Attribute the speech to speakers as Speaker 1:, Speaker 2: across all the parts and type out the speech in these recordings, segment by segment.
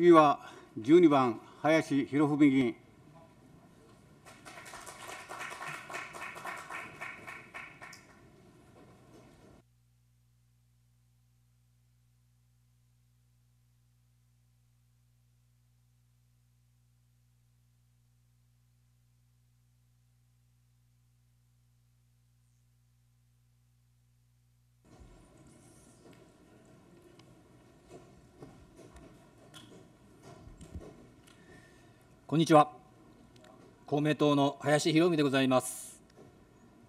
Speaker 1: 次は12番林博文議員。
Speaker 2: こんにちは公明党の林博美でございます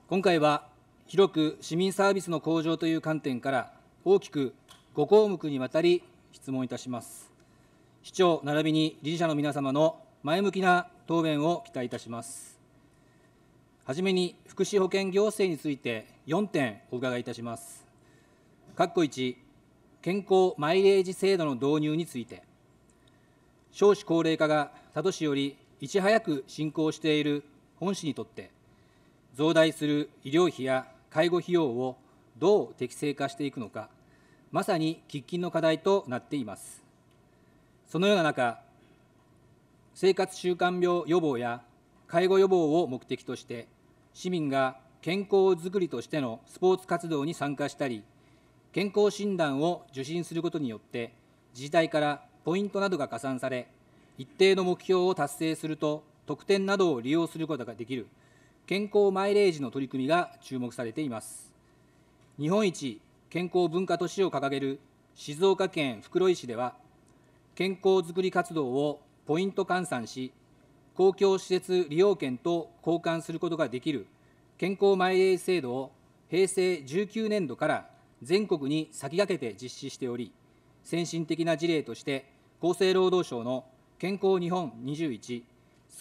Speaker 2: 今回は広く市民サービスの向上という観点から大きく5項目にわたり質問いたします市長並びに理事者の皆様の前向きな答弁を期待いたしますはじめに福祉保険行政について4点お伺いいたします括弧1健康マイレージ制度の導入について少子高齢化が他都市よりいち早く進行している本市にとって、増大する医療費や介護費用をどう適正化していくのか、まさに喫緊の課題となっています。そのような中、生活習慣病予防や介護予防を目的として、市民が健康づくりとしてのスポーツ活動に参加したり、健康診断を受診することによって、自治体からポイントなどが加算され、一定の目標を達成すると、特典などを利用することができる、健康マイレージの取り組みが注目されています。日本一健康文化都市を掲げる静岡県袋井市では、健康づくり活動をポイント換算し、公共施設利用券と交換することができる健康マイレージ制度を平成19年度から全国に先駆けて実施しており、先進的な事例として、厚生労働省の健康日本21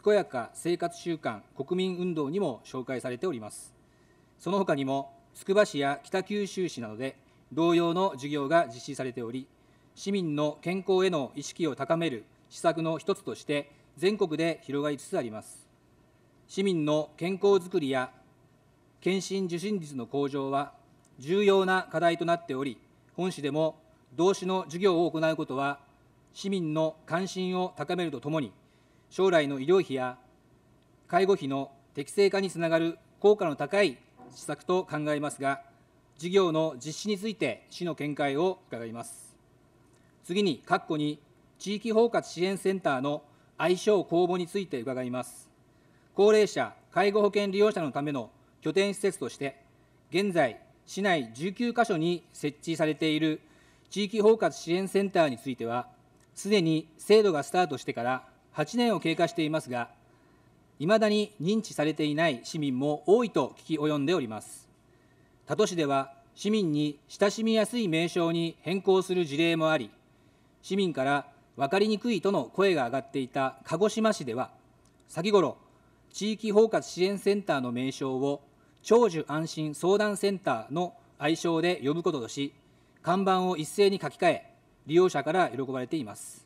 Speaker 2: 健やか生活習慣国民運動にも紹介されております。その他にも、つくば市や北九州市などで同様の授業が実施されており、市民の健康への意識を高める施策の一つとして、全国で広がりつつあります。市民の健康づくりや検診受診率の向上は重要な課題となっており、本市でも同種の授業を行うことは市民の関心を高めるとともに、将来の医療費や介護費の適正化につながる効果の高い施策と考えますが、事業の実施について市の見解を伺います。次に、括弧に地域包括支援センターの愛称公募について伺います。高齢者・介護保険利用者のための拠点施設として、現在、市内19カ所に設置されている地域包括支援センターについては、すでに制度がスタートしてから8年を経過していますが、いまだに認知されていない市民も多いと聞き及んでおります。多都市では市民に親しみやすい名称に変更する事例もあり、市民から分かりにくいとの声が上がっていた鹿児島市では、先頃、地域包括支援センターの名称を長寿安心相談センターの愛称で呼ぶこととし、看板を一斉に書き換え、利用者から喜ばれています。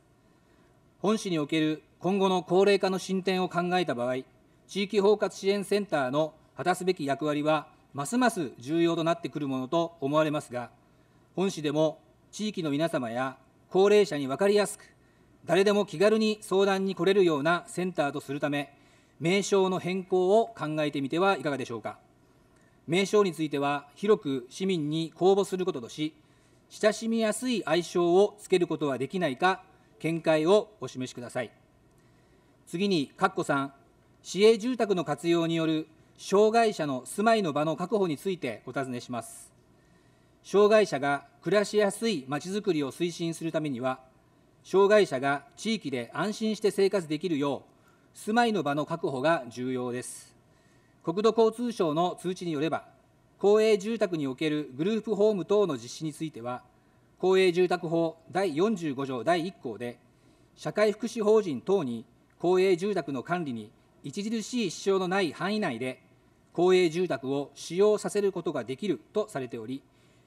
Speaker 2: 本市における今後の高齢化の進展を考えた場合、地域包括支援センターの果たすべき役割は、ますます重要となってくるものと思われますが、本市でも地域の皆様や高齢者に分かりやすく、誰でも気軽に相談に来れるようなセンターとするため、名称の変更を考えてみてはいかがでしょうか。名称については広く市民に公募することとし、親しみやすい愛称をつけることはできないか、見解をお示しください。次に、かっこ3、市営住宅の活用による障害者の住まいの場の確保についてお尋ねします。障害者が暮らしやすいまちづくりを推進するためには、障害者が地域で安心して生活できるよう、住まいの場の確保が重要です。国土交通省の通知によれば、公営住宅におけるグループホーム等の実施については、公営住宅法第45条第1項で、社会福祉法人等に公営住宅の管理に著しい支障のない範囲内で、公営住宅を使用させることができるとされており、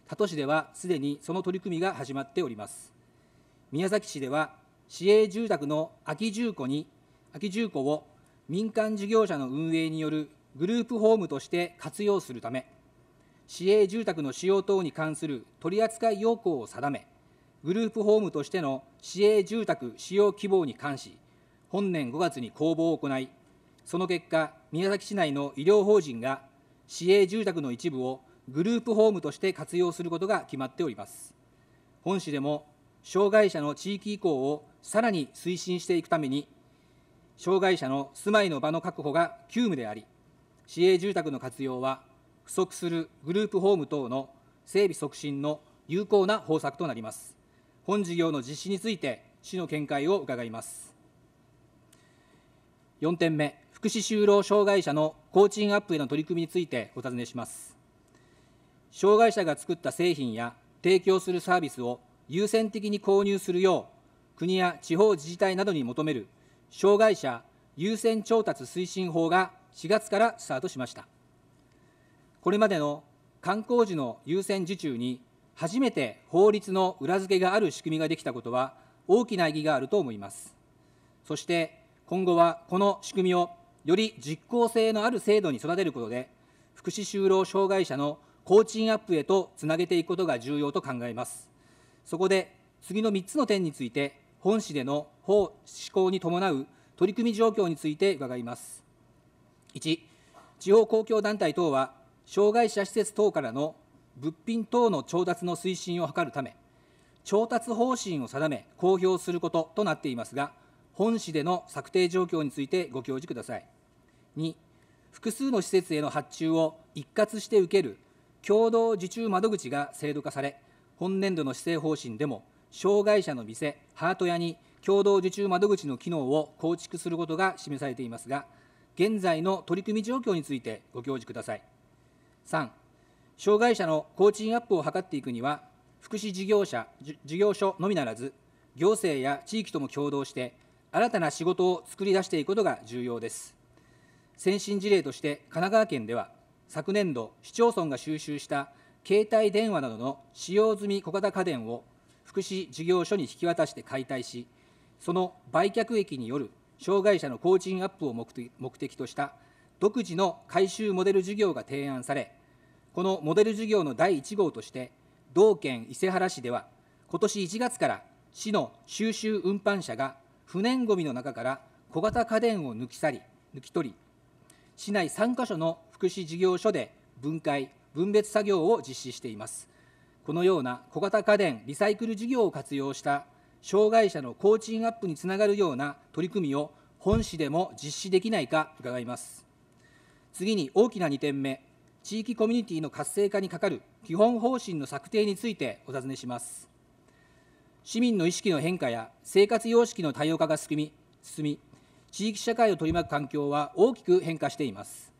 Speaker 2: 他都市ではすでにその取り組みが始まっております。宮崎市では、市営住宅の空き住戸に、空き住戸を民間事業者の運営によるグループホームとして活用するため、市営住宅の使用等に関する取扱要項を定め、グループホームとしての市営住宅使用希望に関し、本年5月に公募を行い、その結果、宮崎市内の医療法人が市営住宅の一部をグループホームとして活用することが決まっております。本市でも障害者の地域移行をさらに推進していくために、障害者の住まいの場の確保が急務であり、市営住宅の活用は不足するグループホーム等の整備促進の有効な方策となります。本事業の実施について、市の見解を伺います。4点目、福祉就労障害者の工賃アップへの取り組みについてお尋ねします。障害者が作った製品や提供するサービスを優先的に購入するよう、国や地方自治体などに求める障害者優先調達推進法が4月からスタートしました。これまでの観光時の優先受注に初めて法律の裏付けがある仕組みができたことは大きな意義があると思います。そして今後はこの仕組みをより実効性のある制度に育てることで、福祉就労障害者の工賃アップへとつなげていくことが重要と考えます。そこで次の3つの点について、本市での法施行に伴う取り組み状況について伺います。1、地方公共団体等は障害者施設等からの物品等の調達の推進を図るため、調達方針を定め、公表することとなっていますが、本市での策定状況についてご教示ください。2、複数の施設への発注を一括して受ける共同受注窓口が制度化され、本年度の施政方針でも、障害者の店、ハート屋に共同受注窓口の機能を構築することが示されていますが、現在の取り組み状況についてご教示ください。3、障害者の工賃アップを図っていくには、福祉事業者事業所のみならず、行政や地域とも共同して、新たな仕事を作り出していくことが重要です。先進事例として、神奈川県では、昨年度、市町村が収集した携帯電話などの使用済み小型家電を福祉事業所に引き渡して解体し、その売却益による障害者の工賃アップを目的とした独自の回収モデル事業が提案され、このモデル事業の第1号として、同県伊勢原市では、今年1月から市の収集運搬車が不燃ごみの中から小型家電を抜き去り、抜き取り、市内3カ所の福祉事業所で分解、分別作業を実施しています。このような小型家電リサイクル事業を活用した障害者の工賃アップにつながるような取り組みを本市でも実施できないか伺います。次に大きな2点目、地域コミュニティの活性化に係る基本方針の策定についてお尋ねします。市民の意識の変化や生活様式の多様化が進み、進み地域社会を取り巻く環境は大きく変化しています。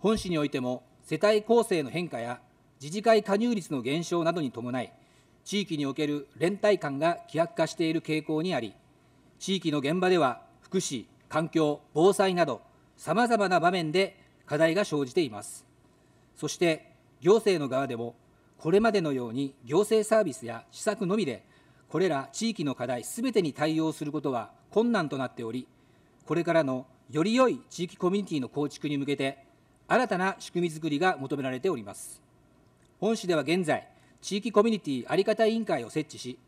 Speaker 2: 本市においても世帯構成の変化や自治会加入率の減少などに伴い、地域における連帯感が希薄化している傾向にあり、地域の現場では福祉、環境、防災など、さまざまな場面で課題が生じています。そして行政の側でも、これまでのように行政サービスや施策のみで、これら地域の課題すべてに対応することは困難となっており、これからのより良い地域コミュニティの構築に向けて、新たな仕組みづくりが求められております。本市では現在、地域コミュニティあり方委員会を設置し、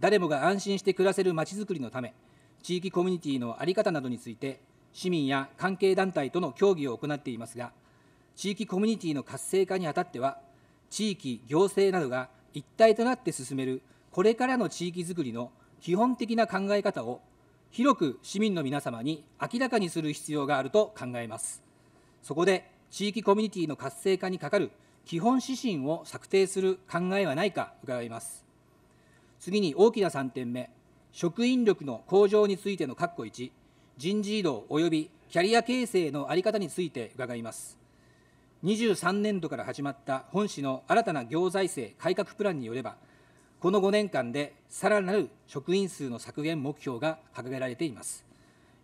Speaker 2: 誰もが安心して暮らせるまちづくりのため、地域コミュニティの在り方などについて、市民や関係団体との協議を行っていますが、地域コミュニティの活性化にあたっては、地域、行政などが一体となって進めるこれからの地域づくりの基本的な考え方を広く市民の皆様に明らかにする必要があると考えます。そこで地域コミュニティの活性化にかかる基本指針を策定する考えはないか伺います。次に大きな3点目、職員力の向上についての括弧1、人事異動及びキャリア形成の在り方について伺います。23年度から始まった本市の新たな行財政改革プランによれば、この5年間でさらなる職員数の削減目標が掲げられています。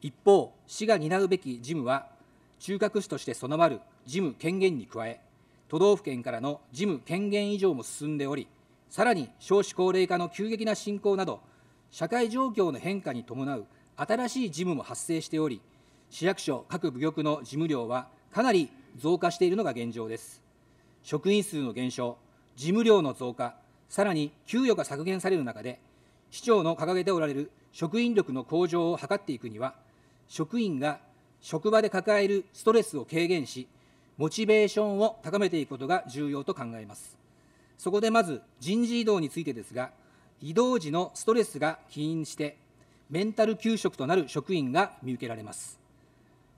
Speaker 2: 一方、市が担うべき事務は、中核市として備わる事務権限に加え、都道府県からの事務権限以上も進んでおり、さらに少子高齢化の急激な進行など、社会状況の変化に伴う新しい事務も発生しており、市役所各部局の事務量はかなり増加しているのが現状です。職員数の減少、事務量の増加、さらに給与が削減される中で、市長の掲げておられる職員力の向上を図っていくには、職員が職場で抱えるストレスを軽減し、モチベーションを高めていくことが重要と考えます。そこでまず人事異動についてですが、移動時のストレスが起因して、メンタル休職となる職員が見受けられます。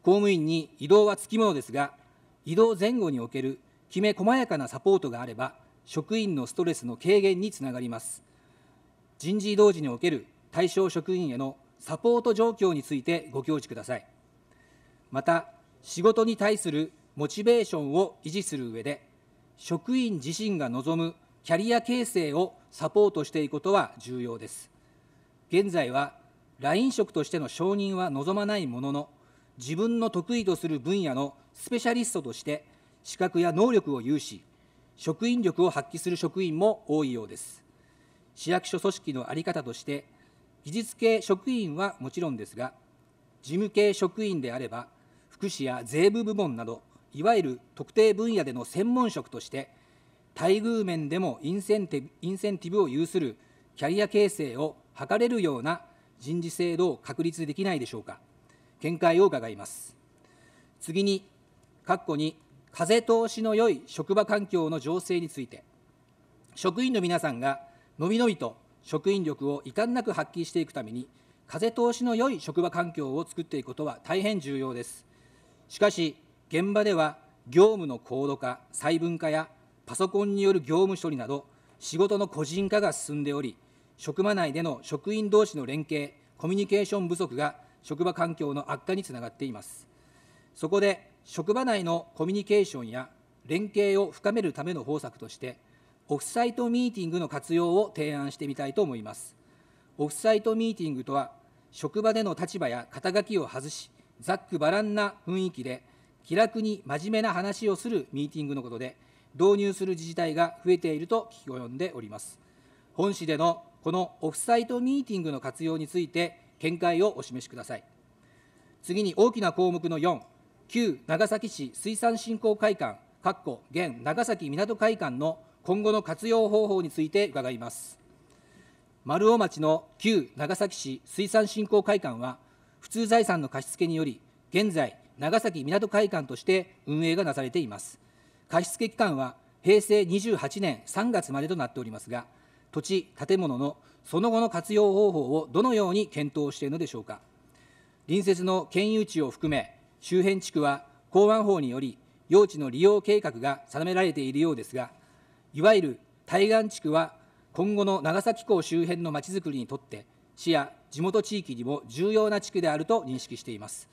Speaker 2: 公務員に移動はつきものですが、移動前後におけるきめ細やかなサポートがあれば職員のストレスの軽減につながります人事異動時における対象職員へのサポート状況についてご教示くださいまた仕事に対するモチベーションを維持する上で職員自身が望むキャリア形成をサポートしていくことは重要です現在は LINE 職としての承認は望まないものの自分の得意とする分野のスペシャリストとして資格や能力を有し、職員力を発揮する職員も多いようです。市役所組織の在り方として、技術系職員はもちろんですが、事務系職員であれば、福祉や税務部門など、いわゆる特定分野での専門職として、待遇面でもインセンティブインセンティブを有するキャリア形成を図れるような人事制度を確立できないでしょうか。見解を伺います。次に、括弧に風通しの良い職場環境の情勢について、職員の皆さんがのびのびと職員力を遺憾なく発揮していくために、風通しの良い職場環境を作っていくことは大変重要です。しかし、現場では業務の高度化、細分化やパソコンによる業務処理など、仕事の個人化が進んでおり、職場内での職員同士の連携、コミュニケーション不足が職場環境の悪化につながっています。そこで職場内のコミュニケーションや連携を深めるための方策としてオフサイトミーティングの活用を提案してみたいと思いますオフサイトミーティングとは職場での立場や肩書きを外しざっくばらんな雰囲気で気楽に真面目な話をするミーティングのことで導入する自治体が増えていると聞き及んでおります本市でのこのオフサイトミーティングの活用について見解をお示しください次に大きな項目の4旧長崎市水産振興会館、っこ現長崎港会館の今後の活用方法について伺います。丸尾町の旧長崎市水産振興会館は、普通財産の貸付により、現在、長崎港会館として運営がなされています。貸付期間は平成28年3月までとなっておりますが、土地、建物のその後の活用方法をどのように検討しているのでしょうか。隣接の県有地を含め、周辺地区は港湾法により、用地の利用計画が定められているようですが、いわゆる対岸地区は、今後の長崎港周辺のまちづくりにとって、市や地元地域にも重要な地区であると認識しています。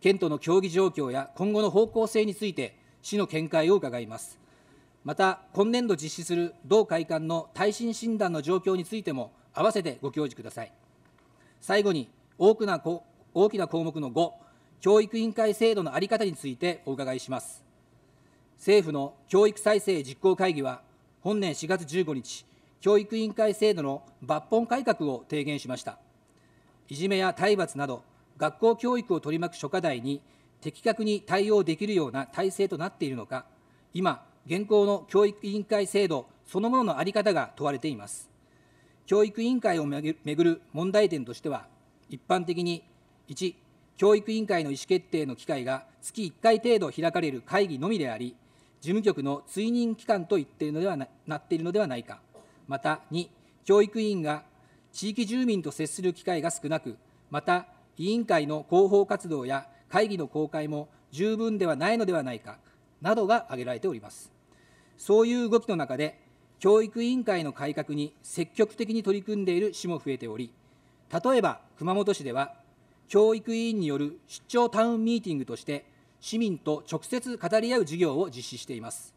Speaker 2: 県との協議状況や今後の方向性について、市の見解を伺います。また、今年度実施する同会館の耐震診断の状況についても、併せてご教示ください。最後に、大きな大きな項目の5、教育委員会制度の在り方についてお伺いします。政府の教育再生実行会議は、本年4月15日、教育委員会制度の抜本改革を提言しました。いじめや体罰など、学校教育を取り巻く諸課題に的確に対応できるような体制となっているのか、今、現行の教育委員会制度そのものの在り方が問われています。教育委員会をめぐる問題点としては、一般的に1、教育委員会の意思決定の機会が月1回程度開かれる会議のみであり、事務局の追認機関と言っているのではななっているのではないか、また2、教育委員が地域住民と接する機会が少なく、また委員会の広報活動や会議の公開も十分ではないのではないかなどが挙げられております。そういう動きの中で、教育委員会の改革に積極的に取り組んでいる市も増えており、例えば熊本市では、教育委員による出張タウンミーティングとして市民と直接語り合う事業を実施しています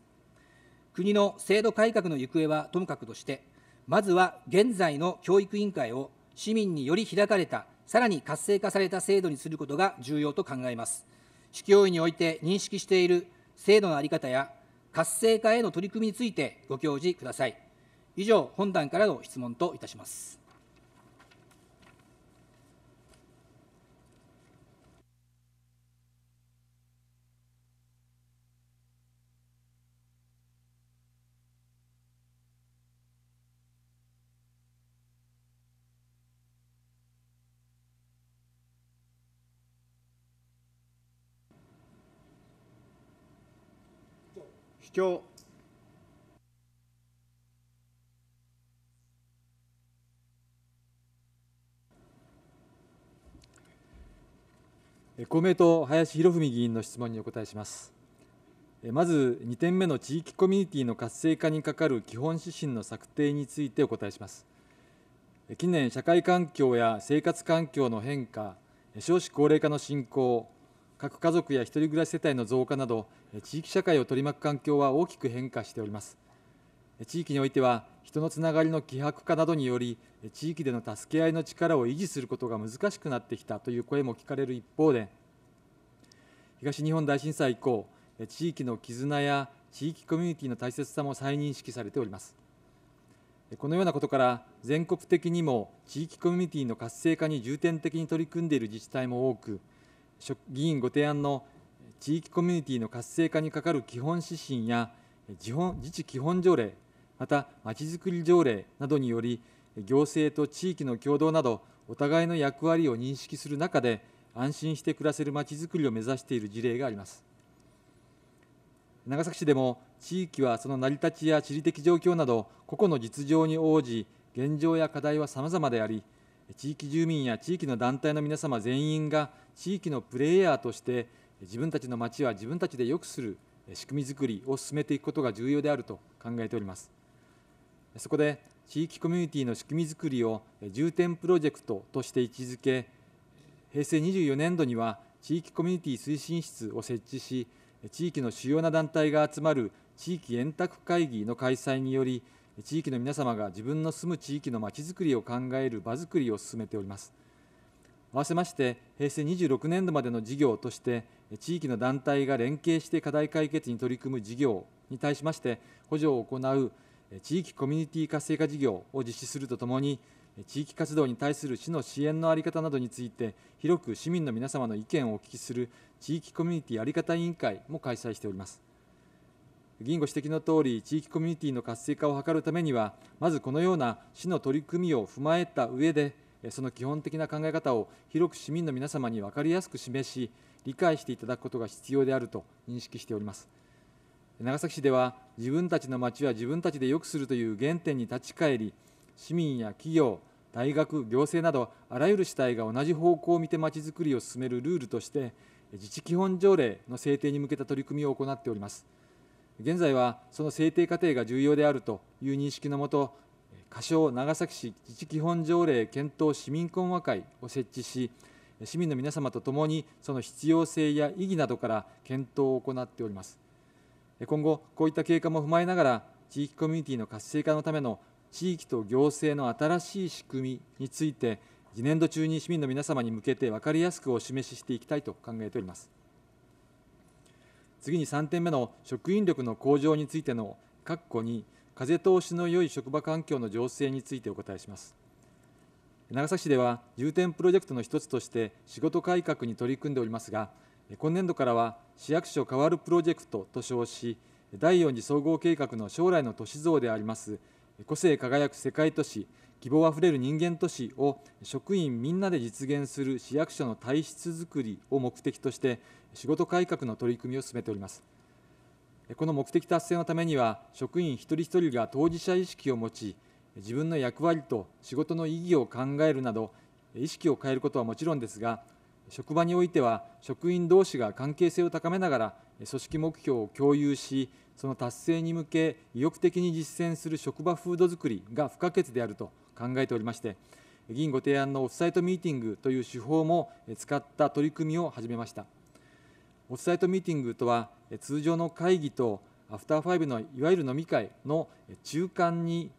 Speaker 2: 国の制度改革の行方はともかくとしてまずは現在の教育委員会を市民により開かれたさらに活性化された制度にすることが重要と考えます市教委において認識している制度の在り方や活性化への取り組みについてご教示ください以上本段からの質問といたします
Speaker 1: 況
Speaker 3: 公明党、林博文議員の質問にお答えします。まず2点目の地域コミュニティの活性化に係る基本指針の策定についてお答えします。近年、社会環境や生活環境の変化、少子高齢化の進行、各家族や一人暮らし世帯の増加など地域社会を取り巻く環境は大きく変化しております地域においては人のつながりの希薄化などにより地域での助け合いの力を維持することが難しくなってきたという声も聞かれる一方で東日本大震災以降地域の絆や地域コミュニティの大切さも再認識されておりますこのようなことから全国的にも地域コミュニティの活性化に重点的に取り組んでいる自治体も多く議員ご提案の地域コミュニティの活性化にかかる基本指針や自治基本条例、またまちづくり条例などにより、行政と地域の共同など、お互いの役割を認識する中で、安心して暮らせるまちづくりを目指している事例があります。長崎市でも、地域はその成り立ちや地理的状況など、個々の実情に応じ、現状や課題はさまざまであり、地域住民や地域の団体の皆様全員が地域のプレイヤーとして自分たちの町は自分たちで良くする仕組みづくりを進めていくことが重要であると考えておりますそこで地域コミュニティの仕組みづくりを重点プロジェクトとして位置づけ平成24年度には地域コミュニティ推進室を設置し地域の主要な団体が集まる地域円卓会議の開催により地域の皆様が自分の住む地域のまちづくりを考える場づくりを進めております。合わせまして、平成26年度までの事業として、地域の団体が連携して課題解決に取り組む事業に対しまして、補助を行う地域コミュニティ活性化事業を実施するとともに、地域活動に対する市の支援の在り方などについて、広く市民の皆様の意見をお聞きする地域コミュニティ在り方委員会も開催しております。議員ご指摘のとおり、地域コミュニティの活性化を図るためには、まずこのような市の取り組みを踏まえた上で、その基本的な考え方を広く市民の皆様に分かりやすく示し、理解していただくことが必要であると認識しております。長崎市では、自分たちの町は自分たちで良くするという原点に立ち返り、市民や企業、大学、行政など、あらゆる主体が同じ方向を見てまちづくりを進めるルールとして、自治基本条例の制定に向けた取り組みを行っております。現在はその制定過程が重要であるという認識のもと、仮称長崎市自治基本条例検討市民懇話会を設置し、市民の皆様と共にその必要性や意義などから検討を行っております。今後、こういった経過も踏まえながら、地域コミュニティの活性化のための地域と行政の新しい仕組みについて、次年度中に市民の皆様に向けて分かりやすくお示ししていきたいと考えております。次に3点目の職員力の向上についての括弧に風通しの良い職場環境の情勢についてお答えします。長崎市では重点プロジェクトの一つとして仕事改革に取り組んでおりますが、今年度からは市役所変わるプロジェクトと称し、第4次総合計画の将来の都市像であります、個性輝く世界都市希望あふれる人間都市を職員みんなで実現する市役所の体質づくりを目的として仕事改革の取り組みを進めておりますこの目的達成のためには職員一人一人が当事者意識を持ち自分の役割と仕事の意義を考えるなど意識を変えることはもちろんですが職場においては職員同士が関係性を高めながら組織目標を共有しその達成に向け意欲的に実践する職場風土づくりが不可欠であると考えておりまして、議員ご提案のオフサイトミーティングという手法も使った取り組みを始めました。オフサイトミーティングとは、通常の会議とアフターファイブのいわゆる飲み会の中間に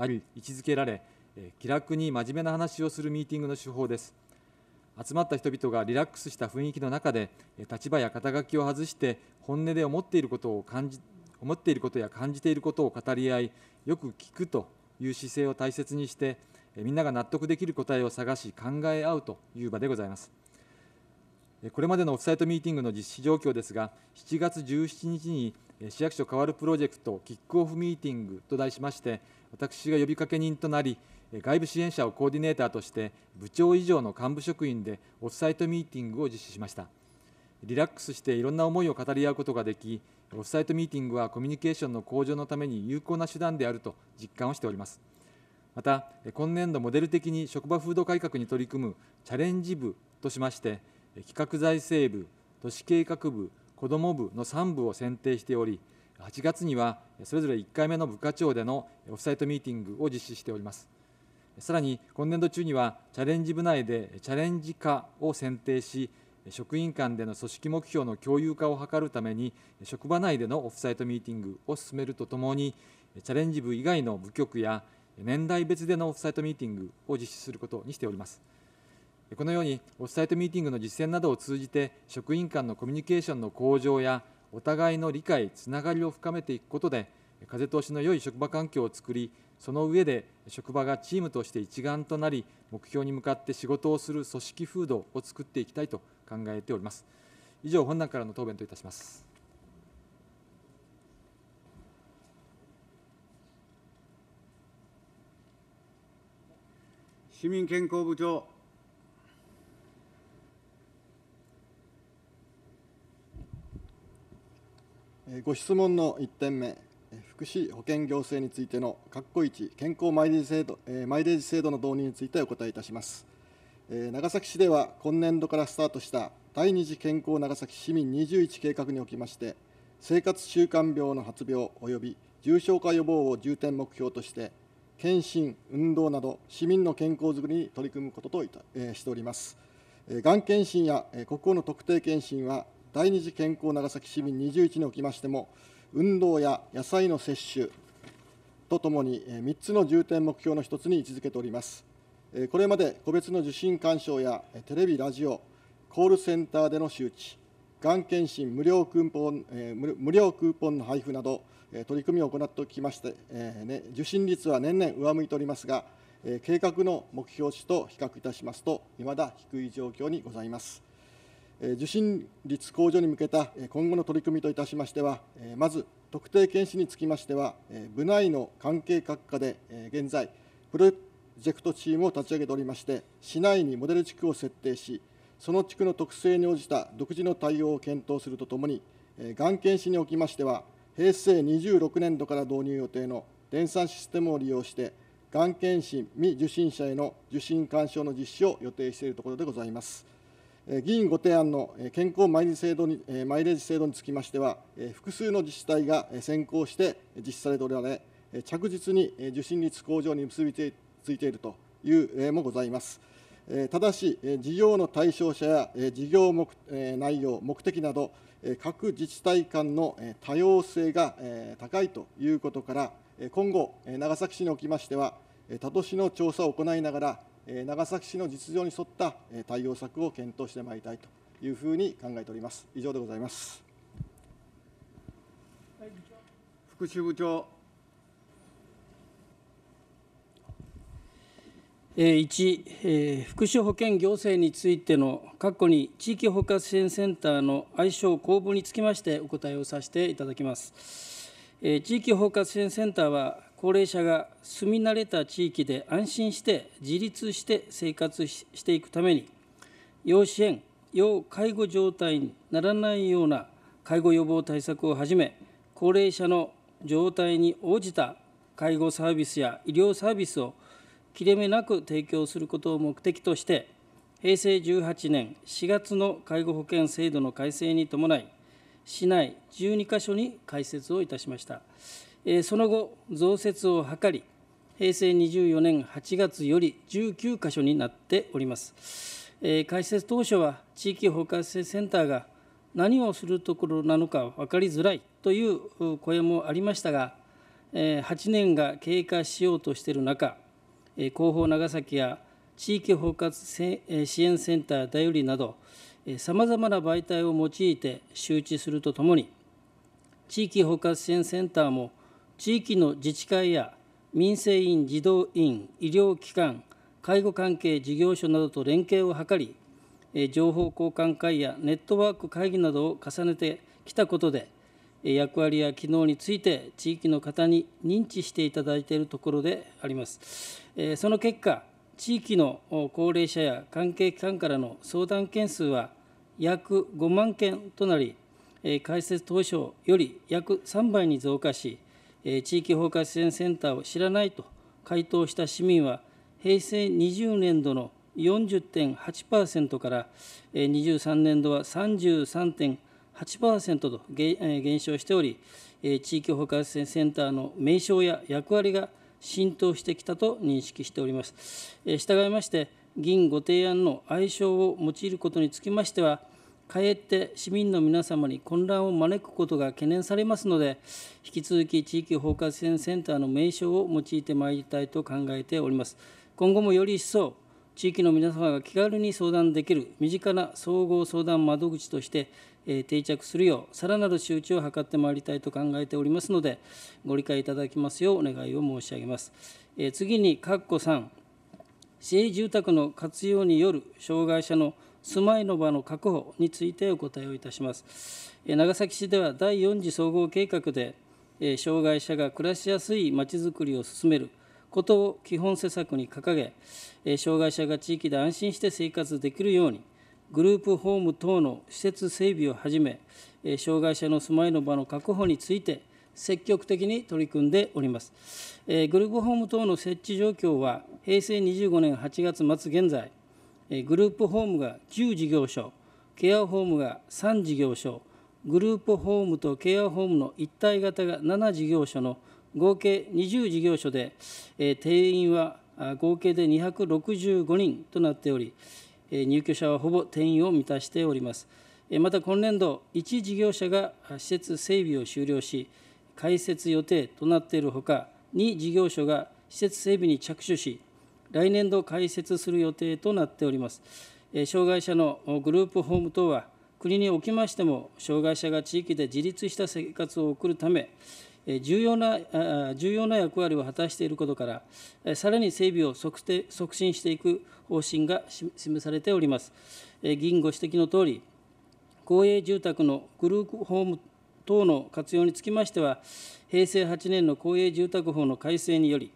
Speaker 3: あり、位置づけられ、気楽に真面目な話をするミーティングの手法です。集まった人々がリラックスした雰囲気の中で、立場や肩書きを外して、本音で思っていることを感じ思っていることや感じていることを語り合い、よく聞くという姿勢を大切にして、みんなが納得できる答えを探し、考え合うという場でございます。これまでのオフサイトミーティングの実施状況ですが、7月17日に市役所変わるプロジェクトキックオフミーティングと題しまして、私が呼びかけ人となり、外部支援者をコーディネーターとして、部長以上の幹部職員でオフサイトミーティングを実施しました。リラックスしていろんな思いを語り合うことができ、オフサイトミーティングはコミュニケーションの向上のために有効な手段であると実感をしております。また、今年度モデル的に職場風土改革に取り組むチャレンジ部としまして、企画財政部、都市計画部、子ども部の3部を選定しており、8月にはそれぞれ1回目の部課長でのオフサイトミーティングを実施しております。さらに今年度中にはチャレンジ部内でチャレンジ課を選定し、職員間での組織目標の共有化を図るために職場内でのオフサイトミーティングを進めるとともにチャレンジ部以外の部局や年代別でのオフサイトミーティングを実施することにしておりますこのようにオフサイトミーティングの実践などを通じて職員間のコミュニケーションの向上やお互いの理解つながりを深めていくことで風通しの良い職場環境を作りその上で職場がチームとして一丸となり目標に向かって仕事をする組織風土を作っていきたいと考えております以上本段からの答弁といたします
Speaker 1: 市民健康部長
Speaker 4: ご質問の1点目福祉・保険行政についての括弧一健康マイレージ制度、えー、マイレージ制度の導入についてお答えいたします、えー、長崎市では今年度からスタートした第二次健康長崎市民21計画におきまして生活習慣病の発病及び重症化予防を重点目標として検診、運動など市民の健康づくりに取り組むことといた、えー、しております、がん検診や、国王の特定検診は第二次健康長崎市民21におきましても運動や野菜の摂取とともに、3つの重点目標の1つに位置づけております。これまで個別の受診勧奨やテレビ、ラジオ、コールセンターでの周知、がん検診無料クーポン、無料クーポンの配布など、取り組みを行ってきまして、ね、受診率は年々上向いておりますが、計画の目標値と比較いたしますと、いまだ低い状況にございます。受診率向上に向けた今後の取り組みといたしましては、まず特定検診につきましては、部内の関係各課で現在、プロジェクトチームを立ち上げておりまして、市内にモデル地区を設定し、その地区の特性に応じた独自の対応を検討するとともに、がん検診におきましては、平成26年度から導入予定の電算システムを利用して、がん検診未受診者への受診勧奨の実施を予定しているところでございます。議員ご提案の健康マイレージ制度にマイレージ制度につきましては、複数の自治体が先行して実施されておられ、着実に受信率向上に結びついているという例もございます。ただし、事業の対象者や事業目内容、目的など、各自治体間の多様性が高いということから、今後、長崎市におきましては、他都市の調査を行いながら、長崎市の実情に沿った対応策を検討してまいりたいというふうに考えております。以上でございます。福祉部長。
Speaker 5: 1、福祉保健行政についての、過去に地域包括支援センターの愛称公募につきまして、お答えをさせていただきます。地域包括支援センターは、高齢者が住み慣れた地域で安心して自立して生活していくために要支援要介護状態にならないような介護予防対策をはじめ高齢者の状態に応じた介護サービスや医療サービスを切れ目なく提供することを目的として平成18年4月の介護保険制度の改正に伴い市内12か所に開設をいたしました。その後、増設を図り、平成24年8月より19箇所になっております。開設当初は地域包括性センターが何をするところなのか分かりづらいという声もありましたが、8年が経過しようとしている中、広報長崎や地域包括支援センター頼りなど、さまざまな媒体を用いて周知するとともに、地域包括支援センターも地域の自治会や民生委員、児童委員、医療機関、介護関係事業所などと連携を図り、情報交換会やネットワーク会議などを重ねてきたことで、役割や機能について地域の方に認知していただいているところであります。その結果、地域の高齢者や関係機関からの相談件数は約5万件となり、開設当初より約3倍に増加し、地域包括支援センターを知らないと回答した市民は、平成20年度の40.8%から23年度は33.8%と減少しており、地域包括支援センターの名称や役割が浸透してきたと認識しております。従いまして、議員ご提案の愛称を用いることにつきましては、かえって市民の皆様に混乱を招くことが懸念されますので、引き続き地域包括支援センターの名称を用いてまいりたいと考えております。今後もより一層、地域の皆様が気軽に相談できる身近な総合相談窓口として、え定着するよう、さらなる周知を図ってまいりたいと考えておりますので、ご理解いただきますようお願いを申し上げます。え次に、っこ3、市営住宅の活用による障害者の住まいの場の確保についてお答えをいたします。長崎市では第4次総合計画で、障害者が暮らしやすいまちづくりを進めることを基本施策に掲げ、障害者が地域で安心して生活できるように、グループホーム等の施設整備をはじめ、障害者の住まいの場の確保について、積極的に取り組んでおります。グループホーム等の設置状況は、平成25年8月末現在、グループホームが10事業所ケアホームが3事業所グループホームとケアホームの一体型が7事業所の合計20事業所で、え定員は合計で265人となっており、え入居者はほぼ定員を満たしております。えまた今年度、1事業者が施設整備を終了し、開設予定となっているほか、2事業所が施設整備に着手し、来年度開設する予定となっております。障害者のグループホーム等は、国におきましても、障害者が地域で自立した生活を送るため、重要な重要な役割を果たしていることから、さらに整備を促進していく方針が示されております。議員ご指摘のとおり、公営住宅のグループホーム等の活用につきましては、平成8年の公営住宅法の改正により、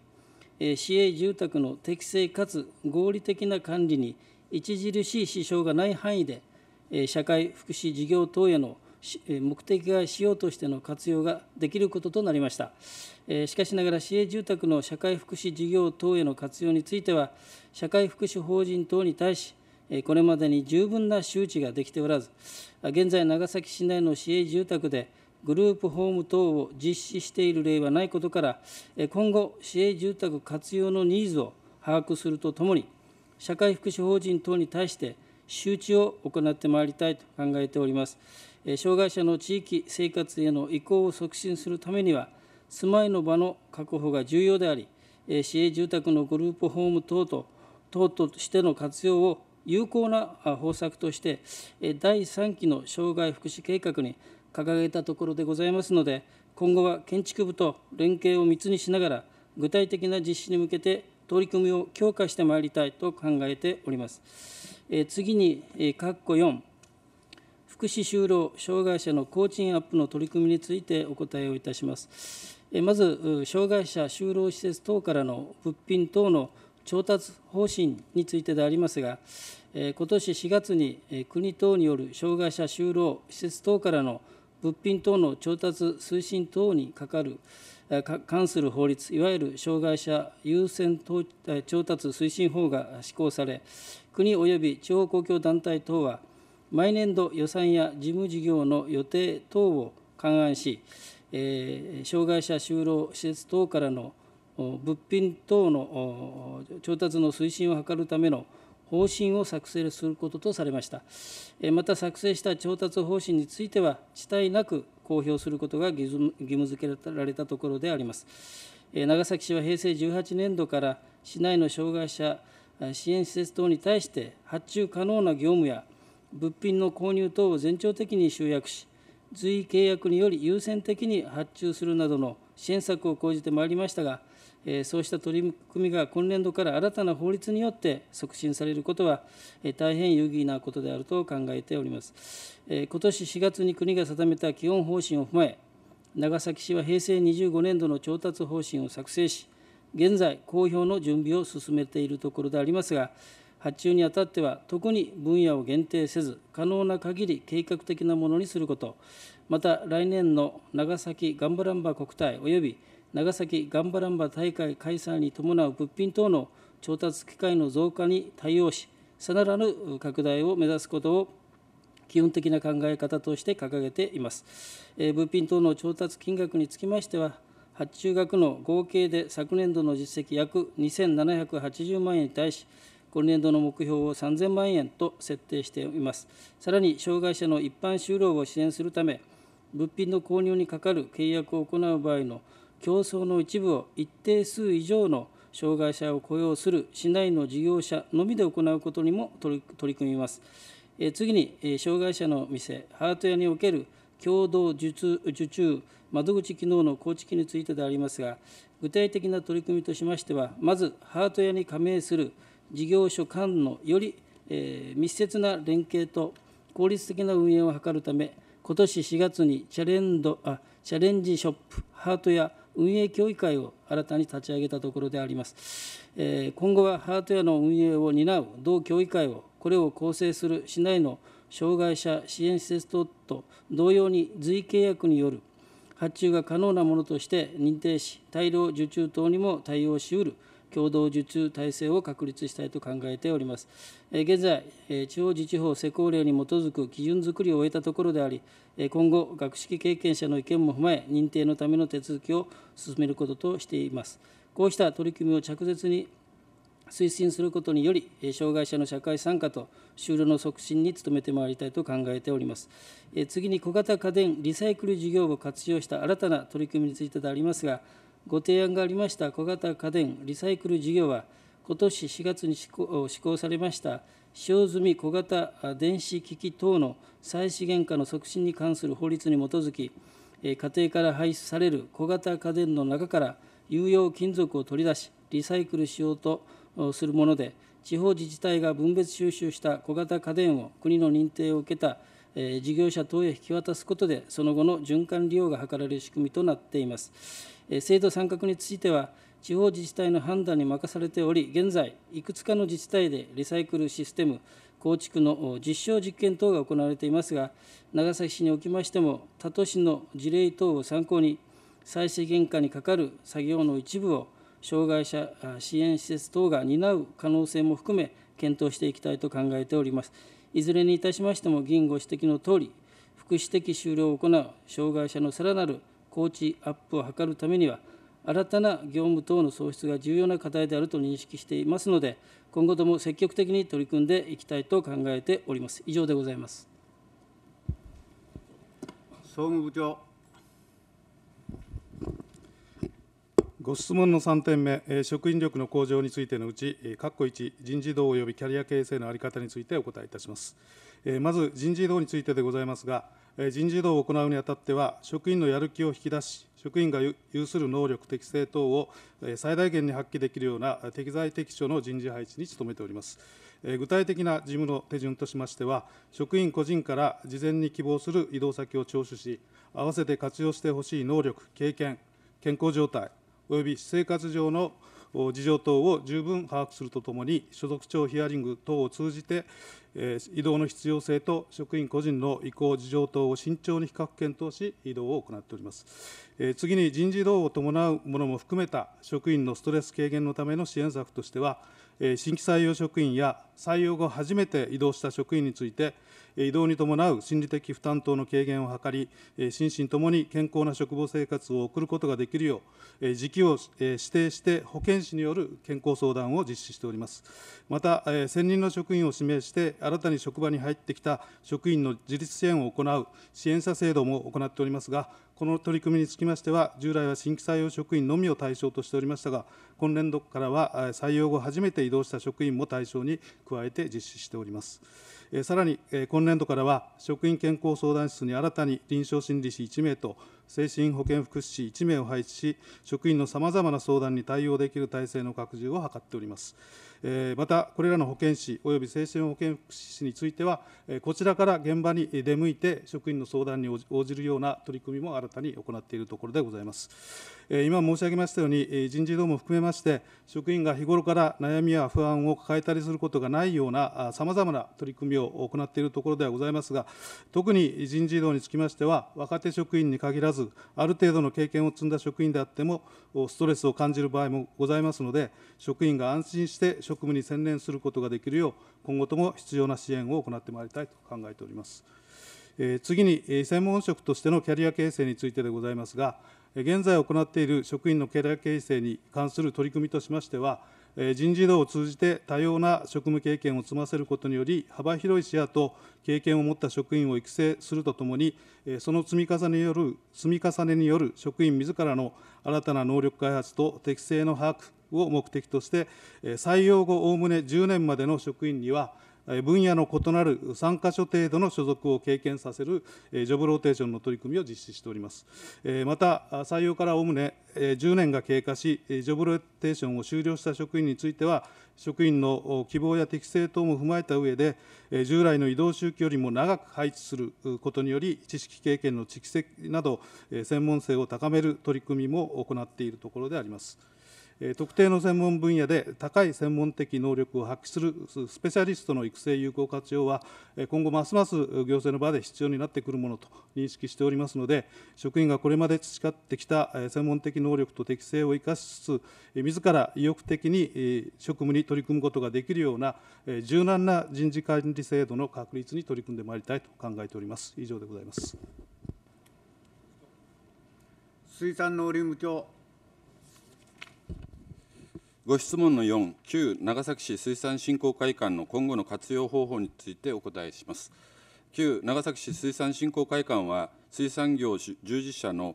Speaker 5: 市営住宅の適正かつ合理的な管理に著しい支障がない範囲で、社会福祉事業等への目的し使用としての活用ができることとなりました。しかしながら、市営住宅の社会福祉事業等への活用については、社会福祉法人等に対し、これまでに十分な周知ができておらず、現在、長崎市内の市営住宅で、グループホーム等を実施している例はないことから、今後、市営住宅活用のニーズを把握するとともに、社会福祉法人等に対して、周知を行ってまいりたいと考えております。障害者の地域生活への移行を促進するためには、住まいの場の確保が重要であり、市営住宅のグループホーム等と等としての活用を有効な方策として、第3期の障害福祉計画に掲げたところでございますので、今後は建築部と連携を密にしながら、具体的な実施に向けて取り組みを強化してまいりたいと考えております。え次に、えー、括弧4、福祉就労障害者の工賃アップの取り組みについてお答えをいたします。えまず、障害者就労施設等からの物品等の調達方針についてでありますが、今年4月に国等による障害者就労施設等からの物品等の調達推進等にかかる関する法律、いわゆる障害者優先調達推進法が施行され、国及び地方公共団体等は、毎年度予算や事務事業の予定等を勘案し、え障害者就労施設等からの物品等の調達の推進を図るための方針を作成することとされました。また、作成した調達方針については、遅滞なく公表することが義務付けられたところであります。長崎市は平成18年度から、市内の障害者支援施設等に対して、発注可能な業務や物品の購入等を全庁的に集約し、随意契約により優先的に発注するなどの支援策を講じてまいりましたが、そうした取り組みが今年度から新たな法律によって促進されることは、大変有意義なことであると考えております。今年4月に国が定めた基本方針を踏まえ、長崎市は平成25年度の調達方針を作成し、現在、公表の準備を進めているところでありますが、発注にあたっては、特に分野を限定せず、可能な限り計画的なものにすること、また来年の長崎ガンバランバ国体及び長崎ガンバランバ大会開催に伴う物品等の調達機会の増加に対応し、さらなる拡大を目指すことを基本的な考え方として掲げています。え物品等の調達金額につきましては、発注額の合計で昨年度の実績約2780万円に対し、今年度の目標を3000万円と設定しています。さらに、障害者の一般就労を支援するため、物品の購入にかかる契約を行う場合の競争の一部を一定数以上の障害者を雇用する市内の事業者のみで行うことにも取り組みます。え次に、障害者の店、ハート屋における共同受注窓口機能の構築についてでありますが、具体的な取り組みとしましては、まずハート屋に加盟する事業所間のより、え密接な連携と効率的な運営を図るため、今年4月にチャレンドあチャレンジショップハート屋運営協議会を新たに立ち上げたところであります。今後はハートウェアの運営を担う同協議会を、これを構成する市内の障害者支援施設等と同様に随契約による発注が可能なものとして認定し、大量受注等にも対応しうる共同受注体制を確立したいと考えております。現在、地方自治法施行令に基づく基準づくりを終えたところであり、今後、学識経験者の意見も踏まえ、認定のための手続きを進めることとしています。こうした取り組みを着実に推進することにより、障害者の社会参加と就労の促進に努めてまいりたいと考えております。次に小型家電リサイクル事業を活用した新たな取り組みについてでありますが、ご提案がありました小型家電リサイクル事業は、今年4月に施行施行されました使用済み小型電子機器等の再資源化の促進に関する法律に基づき、家庭から排出される小型家電の中から有用金属を取り出し、リサイクルしようとするもので、地方自治体が分別収集した小型家電を国の認定を受けた事業者等へ引き渡すことで、その後の循環利用が図られる仕組みとなっています。制度参画については、地方自治体の判断に任されており、現在、いくつかの自治体でリサイクルシステム構築の実証実験等が行われていますが、長崎市におきましても、他都市の事例等を参考に、再生原価にかかる作業の一部を障害者支援施設等が担う可能性も含め、検討していきたいと考えております。いずれにいたしましても、議員ご指摘のとおり、福祉的就労を行う障害者のさらなる高知アップを図るためには、新たな業務等の創出が重要な課題であると認識していますので、今後とも積極的に取り組んでいきたいと考えております。以上でございます。
Speaker 1: 総務部長。ご質問の3点目、職員力の向上についてのうち、括弧1、人事異動及びキャリア形成の在り方についてお答えいたします。まず、人事異動についてでございますが、人事異動を行うにあたっては、職員のやる気を引き出し、職員が有する能力、適性等を最大限に発揮できるような適材適所の人事配置に努めております。具体的な事務の手順としましては、職員個人から事前に希望する移動先を聴取し、合わせて活用してほしい能力、経験、健康状態、および私生活上の事情等を十分把握するとともに、所属庁ヒアリング等を通じて、移動の必要性と職員個人の意向、事情等を慎重に比較検討し、移動を行っております。次に人事異動を伴うものも含めた職員のストレス軽減のための支援策としては、新規採用職員や採用後初めて移動した職員について、移動に伴う心理的負担等の軽減を図り、心身ともに健康な職場生活を送ることができるよう、時期を指定して保健師による健康相談を実施しております。また、専任の職員を指名して、新たに職場に入ってきた職員の自立支援を行う支援者制度も行っておりますが、この取り組みにつきましては、従来は新規採用職員のみを対象としておりましたが、今年度からは採用後初めて移動した職員も対象に加えて実施しております。さらに、今年度からは職員健康相談室に新たに臨床心理士1名と、精神保健福祉士1名を配置し、職員のさまざまな相談に対応できる体制の拡充を図っております。また、これらの保健師および精神保健福祉士については、こちらから現場に出向いて、職員の相談に応じるような取り組みも新たに行っているところでございます。今申し上げましたように、人事異動も含めまして、職員が日頃から悩みや不安を抱えたりすることがないような、さまざまな取り組みを行っているところではございますが、特に人事異動につきましては、若手職員に限らず、ず、ある程度の経験を積んだ職員であっても、ストレスを感じる場合もございますので、職員が安心して職務に専念することができるよう、今後とも必要な支援を行ってまいりたいと考えております。次に、専門職としてのキャリア形成についてでございますが、現在行っている職員のキャリア形成に関する取り組みとしましては、人事異動を通じて多様な職務経験を積ませることにより、幅広い視野と経験を持った職員を育成するとともに、その積み重ねによる積み重ねによる職員自らの新たな能力開発と適性の把握を目的として、採用後おおむね10年までの職員には、分野の異なる3か所程度の所属を経験させるジョブローテーションの取り組みを実施しております。また、採用からおおむね10年が経過し、ジョブローテーションを終了した職員については、職員の希望や適性等も踏まえた上で、従来の移動周期よりも長く配置することにより、知識経験の蓄積など、専門性を高める取り組みも行っているところであります。特定の専門分野で高い専門的能力を発揮するスペシャリストの育成有効活用は、今後ますます行政の場で必要になってくるものと認識しておりますので、職員がこれまで培ってきた専門的能力と適性を生かしつつ、自ら意欲的に職務に取り組むことができるような柔軟な人事管理制度の確立に取り組んでまいりたいと考えております。以上でございます。水産農林部長
Speaker 6: ご質問の4、旧長崎市水産振興会館の今後の活用方法についてお答えします。旧長崎市水産振興会館は、水産業従事者の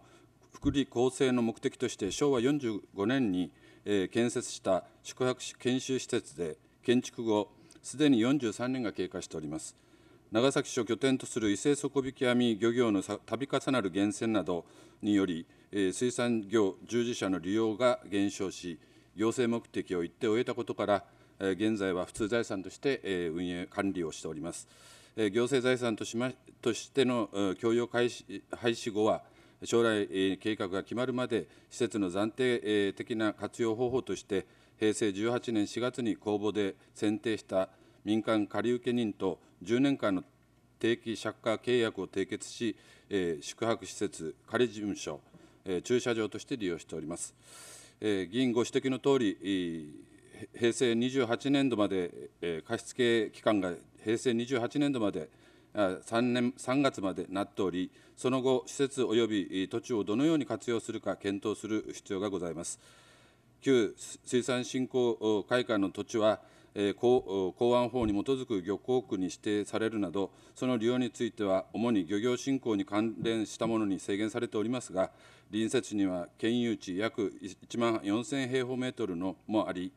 Speaker 6: 福利厚生の目的として、昭和45年に、建設した宿泊研修施設で、建築後、すでに43年が経過しております。長崎市を拠点とする伊勢底引き網漁業の度重なる源泉などにより、水産業従事者の利用が減少し、行政目的を一定終えたことから、現在は普通財産として運営、管理をしております。行政財産としまとしての供与開始廃止後は、将来計画が決まるまで、施設の暫定的な活用方法として、平成18年4月に公募で選定した民間借受人と10年間の定期借家契約を締結し、宿泊施設、仮事務所、駐車場として利用しております。議員ご指摘のとおり、平成28年度まで、貸付期間が平成28年度まで、3, 年3月までなっており、その後、施設および土地をどのように活用するか検討する必要がございます。旧水産振興会館の土地は、えー、公安法に基づく漁港区に指定されるなど、その利用については、主に漁業振興に関連したものに制限されておりますが、隣接地には県有地約1万4000平方メートルのもあり、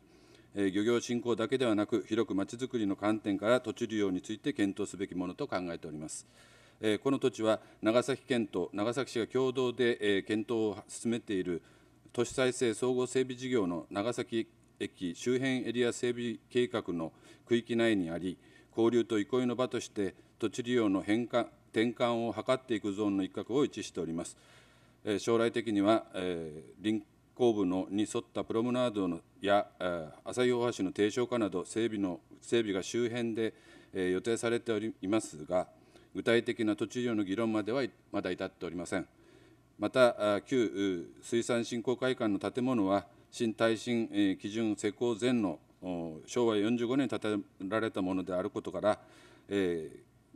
Speaker 6: え漁業振興だけではなく、広くまちづくりの観点から土地利用について検討すべきものと考えております。えこの土地は長崎県と長崎市が共同で、え検討を進めている都市再生総合整備事業の長崎駅周辺エリア整備計画の区域内にあり、交流と憩いの場として、土地利用の変化転換を図っていくゾーンの一角を位置しております。え将来的には、えー、臨港部のに沿ったプロムナードのや、えー、旭大橋の低床化など整備の整備が周辺で、えー、予定されておりますが、具体的な土地利用の議論まではまだ至っておりません。また、旧水産振興会館の建物は、新耐震基準施行前の昭和45年に建てられたものであることから、え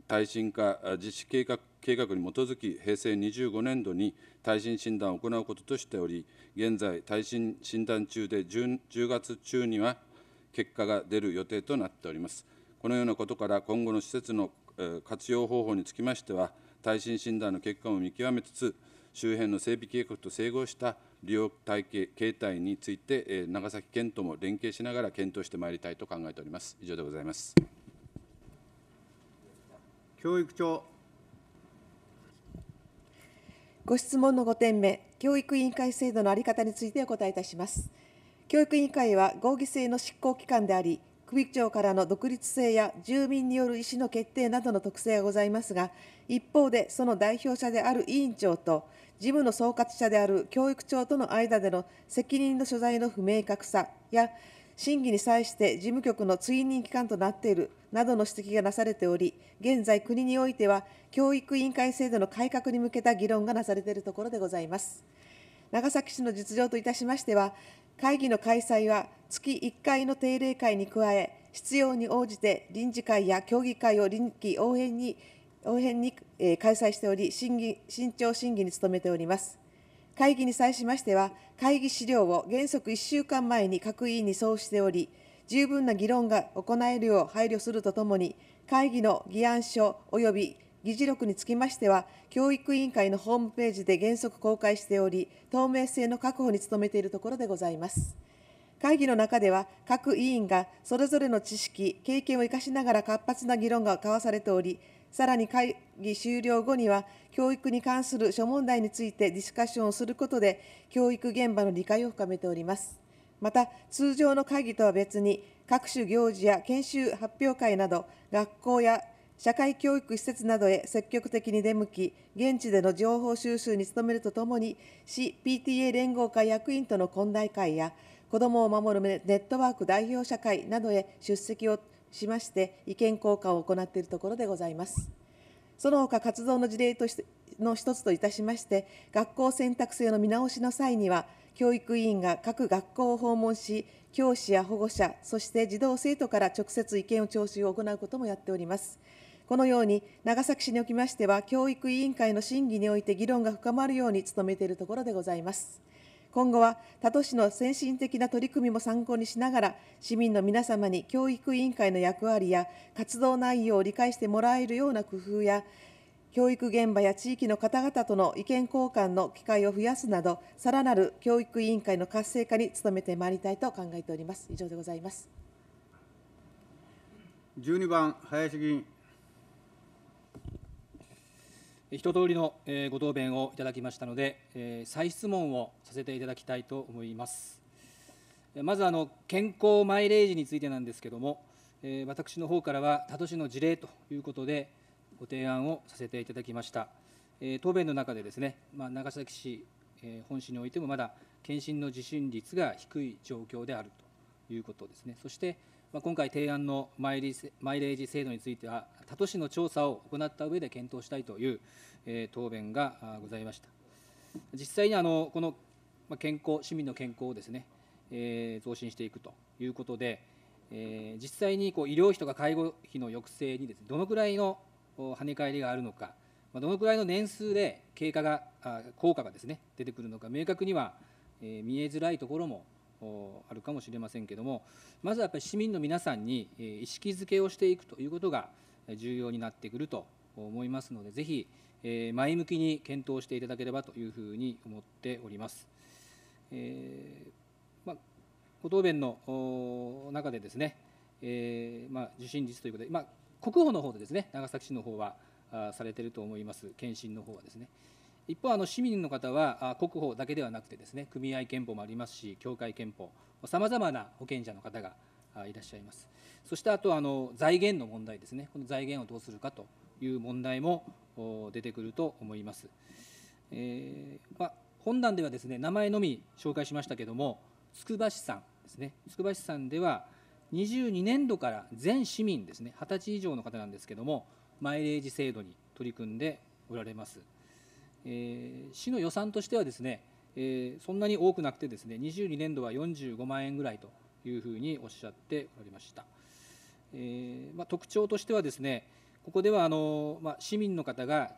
Speaker 6: 耐震化実施計画計画に基づき、平成25年度に耐震診断を行うこととしており、現在、耐震診断中で 10, 10月中には結果が出る予定となっております。このようなことから、今後の施設の活用方法につきましては、耐震診断の結果も見極めつつ、周辺の整備計画と整合した利用体系形態について、え長崎県とも連携しながら検討してまいりたいと考えております。以上でございま
Speaker 1: す。教育長
Speaker 7: ご質問の5点目、教育委員会制度の在り方についてお答えいたします。教育委員会は合議制の執行機関であり、首長からの独立性や住民による意思の決定などの特性がございますが、一方でその代表者である委員長と、事務の総括者である教育長との間での責任の所在の不明確さや、審議に際して事務局の追認機関となっているなどの指摘がなされており、現在、国においては教育委員会制度の改革に向けた議論がなされているところでございます。長崎市の実情といたしましては、会議の開催は月1回の定例会に加え、必要に応じて臨時会や協議会を臨機応変に応変に、え開催しており審議、慎重審議に努めております。会議に際しましては、会議資料を原則1週間前に各委員に送付しており、十分な議論が行えるよう配慮するとともに、会議の議案書及び議事録につきましては、教育委員会のホームページで原則公開しており、透明性の確保に努めているところでございます。会議の中では、各委員がそれぞれの知識、経験を生かしながら活発な議論が交わされており、さらに会議終了後には、教育に関する諸問題についてディスカッションをすることで、教育現場の理解を深めております。また、通常の会議とは別に、各種行事や研修発表会など、学校や社会教育施設などへ積極的に出向き、現地での情報収集に努めるとともに、市 PTA 連合会役員との懇談会や、子どもを守るネットワーク代表者会などへ出席をしまして意見交換を行っているところでございますその他活動の事例としての一つといたしまして学校選択制の見直しの際には教育委員が各学校を訪問し教師や保護者そして児童生徒から直接意見を聴取を行うこともやっておりますこのように長崎市におきましては教育委員会の審議において議論が深まるように努めているところでございます。今後は他都市の先進的な取り組みも参考にしながら市民の皆様に教育委員会の役割や活動内容を理解してもらえるような工夫や教育現場や地域の方々との意見交換の機会を増やすなどさらなる教育委員会の活性化に努めてまいりたいと考えております以上でございます
Speaker 1: 12番林議員一通り
Speaker 2: のご答弁をいただきましたので、再質問をさせていただきたいと思います。まずあの、健康マイレージについてなんですけれども、私の方からは、多都市の事例ということで、ご提案をさせていただきました。答弁の中でですね、ま長崎市本市においてもまだ検診の受診率が低い状況であるということですね。そしてまあ、今回提案のマイリマイレージ制度については他都市の調査を行った上で検討したいという、えー、答弁がございました実際にあのこの健康市民の健康をですね、えー、増進していくということで、えー、実際にこう医療費とか介護費の抑制にです、ね、どのくらいの跳ね返りがあるのか、どのくらいの年数で経過が、効果がです、ね、出てくるのか、明確には見えづらいところもあるかもしれませんけどもまずはやっぱり市民の皆さんに意識づけをしていくということが重要になってくると思いますのでぜひ前向きに検討していただければというふうに思っております。えー、まあ、ご答弁の中でですね、えー、まあ、受信率ということで、まあ、国保の方でですね長崎市の方はされていると思います、検診の方はですね。一方、あの市民の方は国保だけではなくてですね組合憲法もありますし、協会憲法、さまざまな保険者の方がいらっしゃいます。そしてあとあの財源の問題ですね、この財源をどうするかという問題も出てくると思います。えー、まあ、本段ではですね名前のみ紹介しましたけれども、つくば市さんですね、つくば市さんでは、22年度から全市民ですね、20歳以上の方なんですけれども、マイレージ制度に取り組んでおられます。えー、市の予算としてはですね、えー、そんなに多くなくてですね22年度は45万円ぐらいというふうにおっしゃっておりました、えーまあ、特徴としてはですねここではあの、まあ、市民の方が、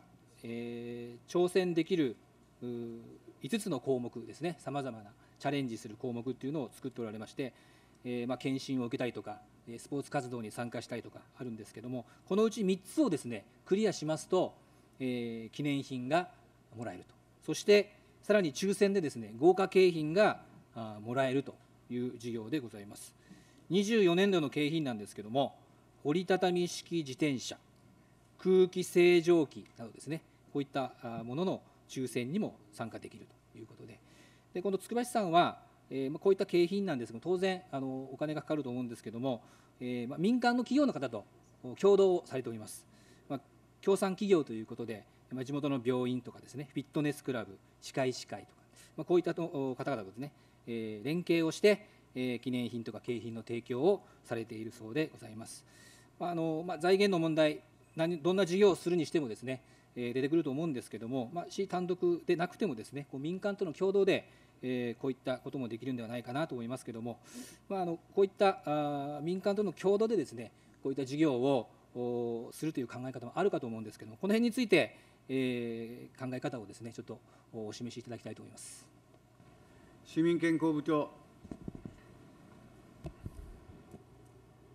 Speaker 2: えー、挑戦できる5つの項目ですねさまざまなチャレンジする項目っていうのを作っておられまして、えーまあ、検診を受けたりとかスポーツ活動に参加したりとかあるんですけどもこのうち3つをですねクリアしますと、えー、記念品がもらえるとそしてさらに抽選でですね豪華景品がもらえるという事業でございます24年度の景品なんですけども折りたたみ式自転車空気清浄機などですねこういったものの抽選にも参加できるということででこのつくば市さんは、えこういった景品なんですが当然あのお金がかかると思うんですけども、えま民間の企業の方と共同をされております、まあ、協賛企業ということでまあ、地元の病院とかですねフィットネスクラブ歯科医師会とか、まあ、こういったと方々とですね、えー、連携をして、えー、記念品とか景品の提供をされているそうでございます、まあのまあ、財源の問題何どんな事業をするにしてもですね、えー、出てくると思うんですけども、まあ、市単独でなくてもですねこう民間との共同でえー、こういったこともできるんではないかなと思いますけれども、まあ、あのこういったあ民間との共同でですねこういった事業をするという考え方もあるかと思うんですけどもこの辺について、えー、考え方をですねちょっとお示しいただきたいと思います市民健康部長、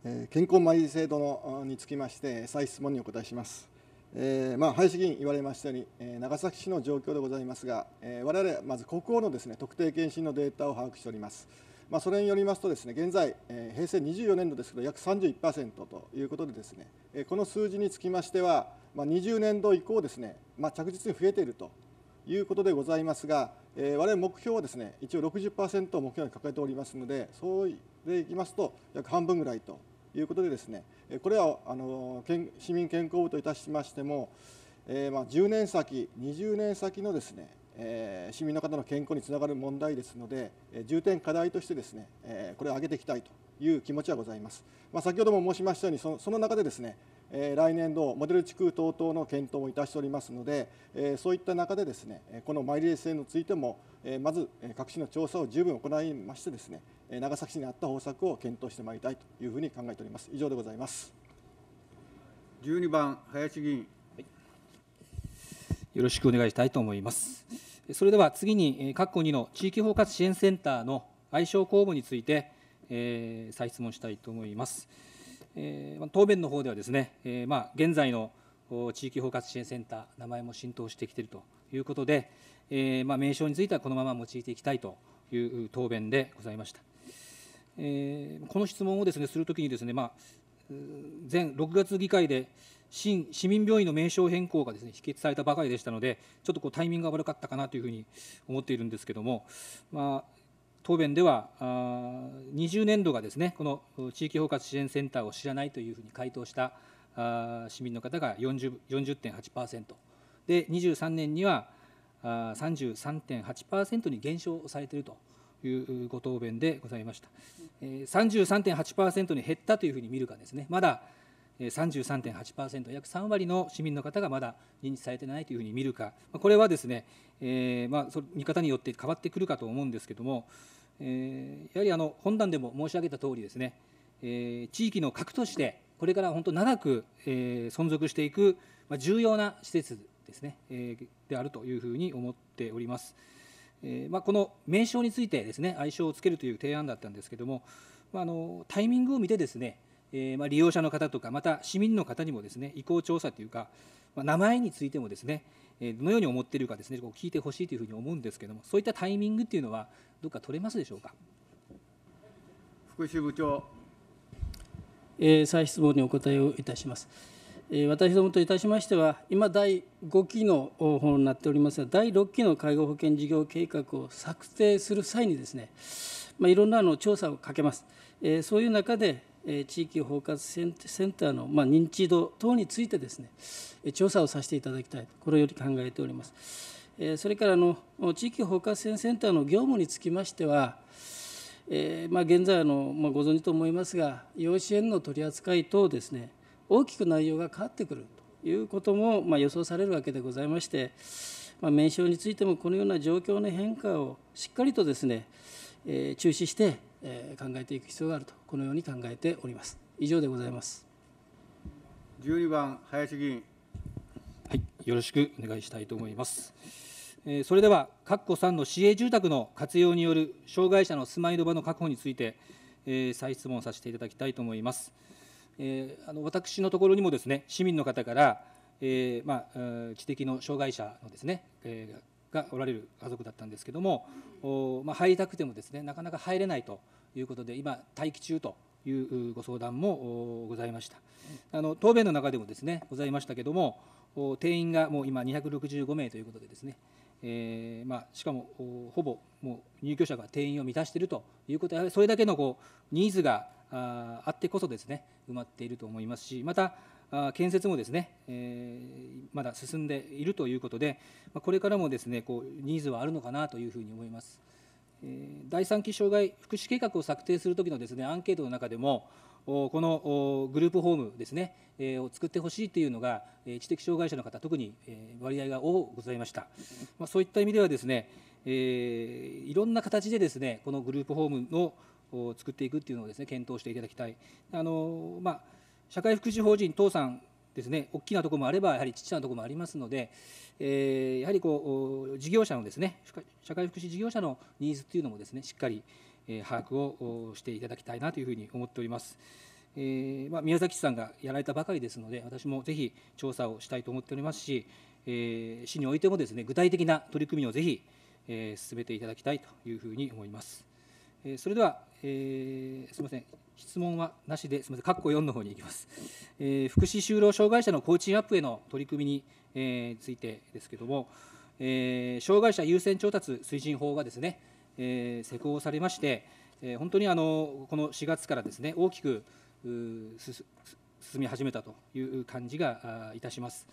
Speaker 4: えー、健康マイ制度のにつきまして再質問にお答えします。えーまあ、林議員言われましたように、えー、長崎市の状況でございますが、えー、我々まず国王のです、ね、特定健診のデータを把握しております。まあ、それによりますとです、ね、現在、え平成24年度ですけど、約31%ということでですね、えこの数字につきましては、まあ、20年度以降ですね、ねまあ、着実に増えているということでございますが、えー、我々目標はです、ね、一応60%を目標に掲げておりますので、そうでいきますと、約半分ぐらいということでです、ね、これはあの市民健康部といたしましても、えー、まあ10年先、20年先のです、ねえ市民の方の健康につながる問題ですので、え重点課題としてですね、えこれを挙げていきたいという気持ちはございます。まあ、先ほども申しましたようにその中でですね、え来年度モデル地区等々の検討もいたしておりますので、えそういった中でですねこのマイレー制についても、えまず各地の調査を十分行いましてですね長崎市にあった方策を検討してまいりたいというふうに考えております以上でございます12番林議員
Speaker 2: よろしくお願いしたいと思います。それでは次に、括弧2の地域包括支援センターの愛称公募について、えー、再質問したいと思います。えー、答弁の方ではですね、えー、まあ、現在の地域包括支援センター、名前も浸透してきているということで、えー、まあ、名称についてはこのまま用いていきたいという答弁でございました。えー、この質問をですねするときにですね、まあ、前6月議会で新市民病院の名称変更がですね否決されたばかりでしたので、ちょっとこうタイミングが悪かったかなというふうに思っているんですけれども、まあ、答弁では、20年度がですねこの地域包括支援センターを知らないというふうに回答した市民の方が40.8%、で23年には33.8%に減少されていると。いうご答弁でございました。33.8%に減ったというふうに見るかですね、まだ33.8%、約3割の市民の方がまだ認知されてないというふうに見るか、これはですね、えー、まあ、そ見方によって変わってくるかと思うんですけども、えー、やはりあの本段でも申し上げた通りですね、えー、地域の核として、これから本当、長く、え存続していく、まあ、重要な施設ですね、えであるというふうに思っております。えまあ、この名称についてですね、愛称をつけるという提案だったんですけども、まあ、あのタイミングを見てですね、えー、ま利用者の方とか、また市民の方にもですね意向調査というか、ま名前についてもですね、えどのように思っているかですねこう聞いてほしいというふうに思うんですけれども、そういったタイミングというのは、どっか取れますでしょうか。
Speaker 4: 福祉部長、
Speaker 2: え
Speaker 5: ー、再質問にお答えをいたします。私どもといたしましては、今、第5期の方になっておりますが、第6期の介護保険事業計画を策定する際にですね、まあ、いろんなの調査をかけます。そういう中で、地域包括センターの認知度等についてですね調査をさせていただきたいこれより考えております。それからの地域包括支援センターの業務につきましては、えま現在の、まご存知と思いますが養子縁の取り扱い等ですね大きく内容が変わってくるということも、ま予想されるわけでございまして、ま名称についてもこのような状況の変化をしっかりとですね、え中止してえ考えていく必要があるとこのように考えております以上でございます
Speaker 2: 12番林議員はいよろしくお願いしたいと思いますそれでは、括弧3の市営住宅の活用による障害者の住まいの場の確保について、再質問させていただきたいと思います。あの私のところにもですね、市民の方から、えーまあ、知的の障害者のですね、えがおられる家族だったんですけども、まあ、入りたくてもですねなかなか入れないということで今待機中というご相談もございましたあの答弁の中でもですねございましたけども定員がもう今265名ということでですねえー、まあ、しかもほぼもう入居者が定員を満たしているということで、それだけのこうニーズがあってこそですね埋まっていると思いますしまた建設もですね、えー、まだ進んでいるということで、これからもですねこうニーズはあるのかなというふうに思います。第3期障害福祉計画を策定するときのですねアンケートの中でも、このグループホームですね、を作ってほしいというのが、知的障害者の方、特に割合が多くございました。まあ、そういった意味ではですね、えー、いろんな形でですねこのグループホームを作っていくっていうのをですね検討していただきたい。あのまあ社会福祉法人倒産ですね大きなところもあればやはり小さなところもありますので、えー、やはりこう事業者のですね社会福祉事業者のニーズというのもですねしっかり把握をしていただきたいなというふうに思っております。えーまあ、宮崎市さんがやられたばかりですので、私もぜひ調査をしたいと思っておりますし、えー、市においてもですね具体的な取り組みをぜひ、えー、進めていただきたいというふうに思います。えー、それでは、えー、すみません、質問はなしですみません、括弧4の方に行きます。えー、福祉就労障害者の工賃アップへの取り組みに、えー、ついてですけれども、えー、障害者優先調達推進法がですね、えー、施行されまして、えー、本当にあのこの4月からですね、大きく進み始めたという感じがいたします。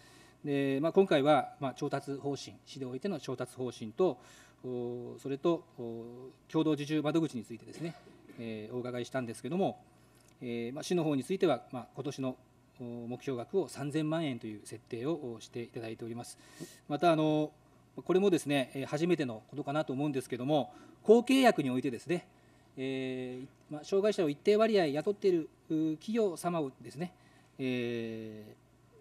Speaker 2: でまあ、今回は、まあ、調達方針、市でおいての調達方針と、それと共同受注窓口についてですね、えお伺いしたんですけれども、えま市の方については、まあ、今年の目標額を3000万円という設定をしていただいております。またあのこれもですね初めてのことかなと思うんですけれども、公契約においてですね、えーまあ、障害者を一定割合雇っている企業様をですね、え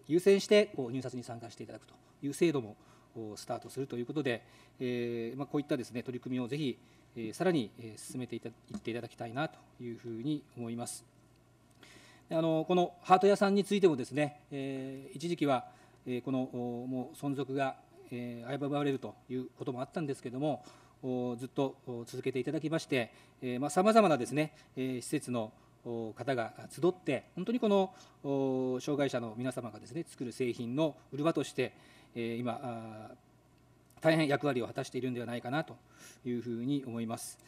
Speaker 2: ー、優先してこう入札に参加していただくという制度もをスタートするということで、えー、まあ、こういったです、ね、取り組みをぜひ、えー、さらに進めていっていただきたいなというふうに思います。あのこのハート屋さんについてもですね、えー、一時期は、えこのもう存続が、え危ぶわれるということもあったんですけれども、ずっと続けていただきまして、さまざ、まなですね、施設の方が集って、本当にこの障害者の皆様がですね作る製品の売り場として、え今、大変役割を果たしているんではないかなというふうに思います。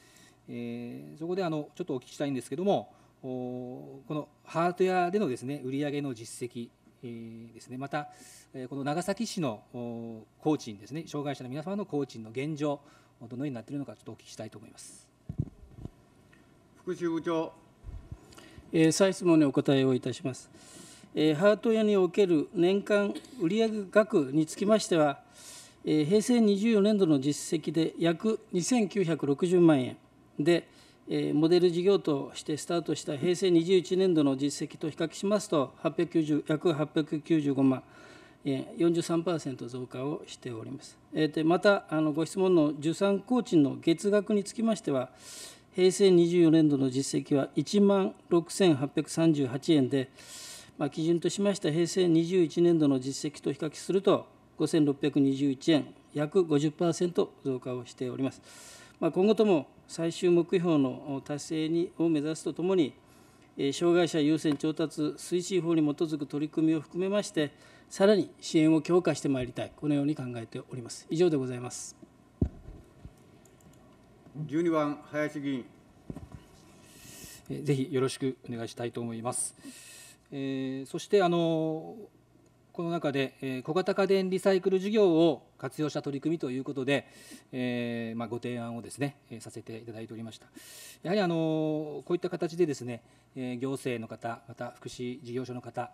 Speaker 2: えそこであのちょっとお聞きしたいんですけども、このハートウでのです、ね、売上の実績ですね、また、この長崎市の工賃ですね、障害者の皆様の工賃の現状、どのようになっているのか、ちょっとお聞きしたいと思います。
Speaker 4: 福祉部長。
Speaker 5: 再質問にお答えをいたします。ハート屋における年間売上額につきましては、平成24年度の実績で約2960万円で、モデル事業としてスタートした平成21年度の実績と比較しますと890約895万円43%増加をしております。またご質問の受産工賃の月額につきましては平成24年度の実績は1万6838円で、まあ、基準としました平成21年度の実績と比較すると、5621円、約50%増加をしております。まあ、今後とも最終目標の達成にを目指すとともに、障害者優先調達推進法に基づく取り組みを含めまして、さらに支援を強化してまいりたい、このように考えております。以上でございま
Speaker 2: す。
Speaker 1: 12番林議員
Speaker 2: ぜひよろしくお願いしたいと思います。えー、そしてあのこの中で、えー、小型家電リサイクル事業を活用した取り組みということで、えー、まあ、ご提案をですね、えさせていただいておりました。やはりあのこういった形でですね、え行政の方、また福祉事業所の方、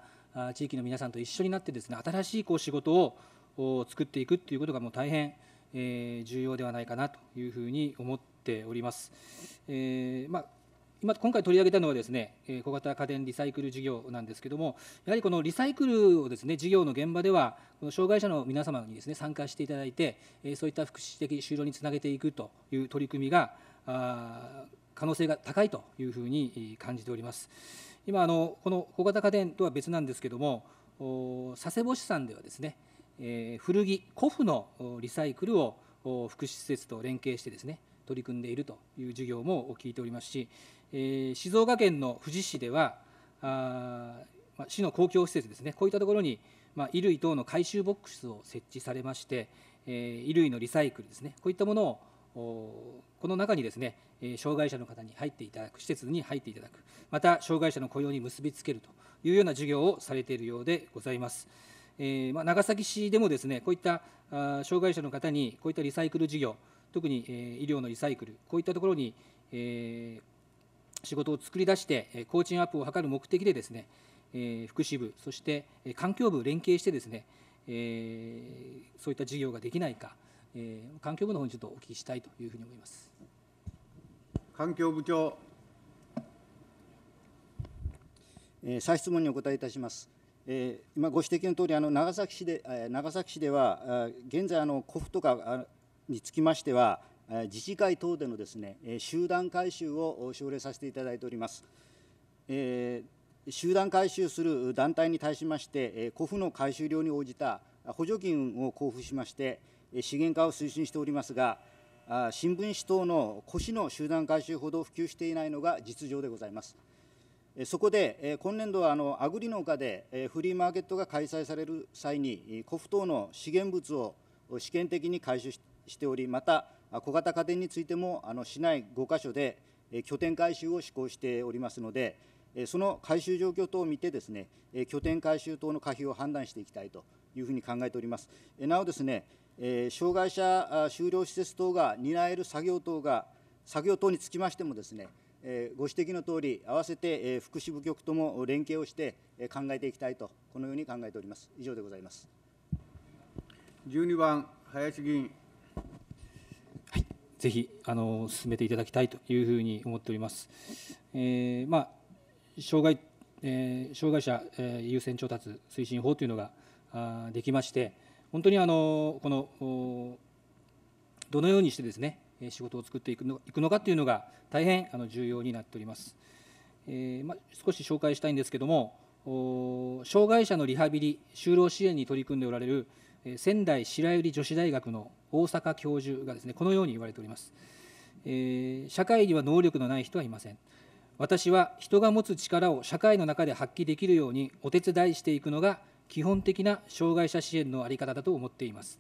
Speaker 2: 地域の皆さんと一緒になってですね、新しいこう仕事を作っていくということがもう大変、え重要ではないかなというふうに思っております。えまあ今今回取り上げたのはですね小型家電リサイクル事業なんですけどもやはりこのリサイクルをですね事業の現場ではこの障害者の皆様にですね参加していただいてそういった福祉的就労につなげていくという取り組みが可能性が高いというふうに感じております今あのこの小型家電とは別なんですけども佐世保市さんではですね古着古布のリサイクルを福祉施設と連携してですね取り組んでいるという事業も聞いておりますしえ静岡県の富士市ではあ、ま市の公共施設ですねこういったところに、ま衣類等の回収ボックスを設置されまして、え衣類のリサイクルですねこういったものをこの中にですね障害者の方に入っていただく施設に入っていただくまた障害者の雇用に結びつけるというような授業をされているようでございます。えー、まあ、長崎市でもですねこういったあ障害者の方にこういったリサイクル事業特に、えー、医療のリサイクルこういったところに、えー仕事を作り出して、工賃アップを図る目的でですね、え福祉部、そして環境部連携してですね、えそういった事業ができないか、え環境部の方にちょっとお聞きしたいというふうに思います。環境部長。
Speaker 8: え再質問にお答えいたします。え今ご指摘の通り、あの長崎市で長崎市では現在あの古府とかにつきましては自治会等でのですね集団回収を奨励させていただいております。えー、集団回収する団体に対しまして、古墳の回収量に応じた補助金を交付しまして、資源化を推進しておりますが、新聞紙等の腰の集団回収ほど普及していないのが実情でございます。そこで、今年度はあのアグリの丘でフリーマーケットが開催される際に、古墳等の資源物を試験的に回収しており、また、小型家電についてもあの市内5か所で拠点回収を施行しておりますので、その回収状況等を見てですね、拠点回収等の可否を判断していきたいというふうに考えております。なおですね、障害者就労施設等が担える作業等が作業等につきましてもですね、ご指摘のとおり、合わせて福祉部局とも連携をして考えていきたいと、このように考えております。以上でございます。12番林議
Speaker 2: 員ぜひあの進めていただきたいというふうに思っております。えー、まあ、障害えー、障害者、えー、優先調達推進法というのがあできまして、本当にあのこのどのようにしてですね仕事を作っていくのいくのかというのが大変あの重要になっております。えーまあ、少し紹介したいんですけども、障害者のリハビリ、就労支援に取り組んでおられる仙台白百合女子大学の大阪教授がですねこのように言われております、えー、社会には能力のない人はいません私は人が持つ力を社会の中で発揮できるようにお手伝いしていくのが基本的な障害者支援の在り方だと思っています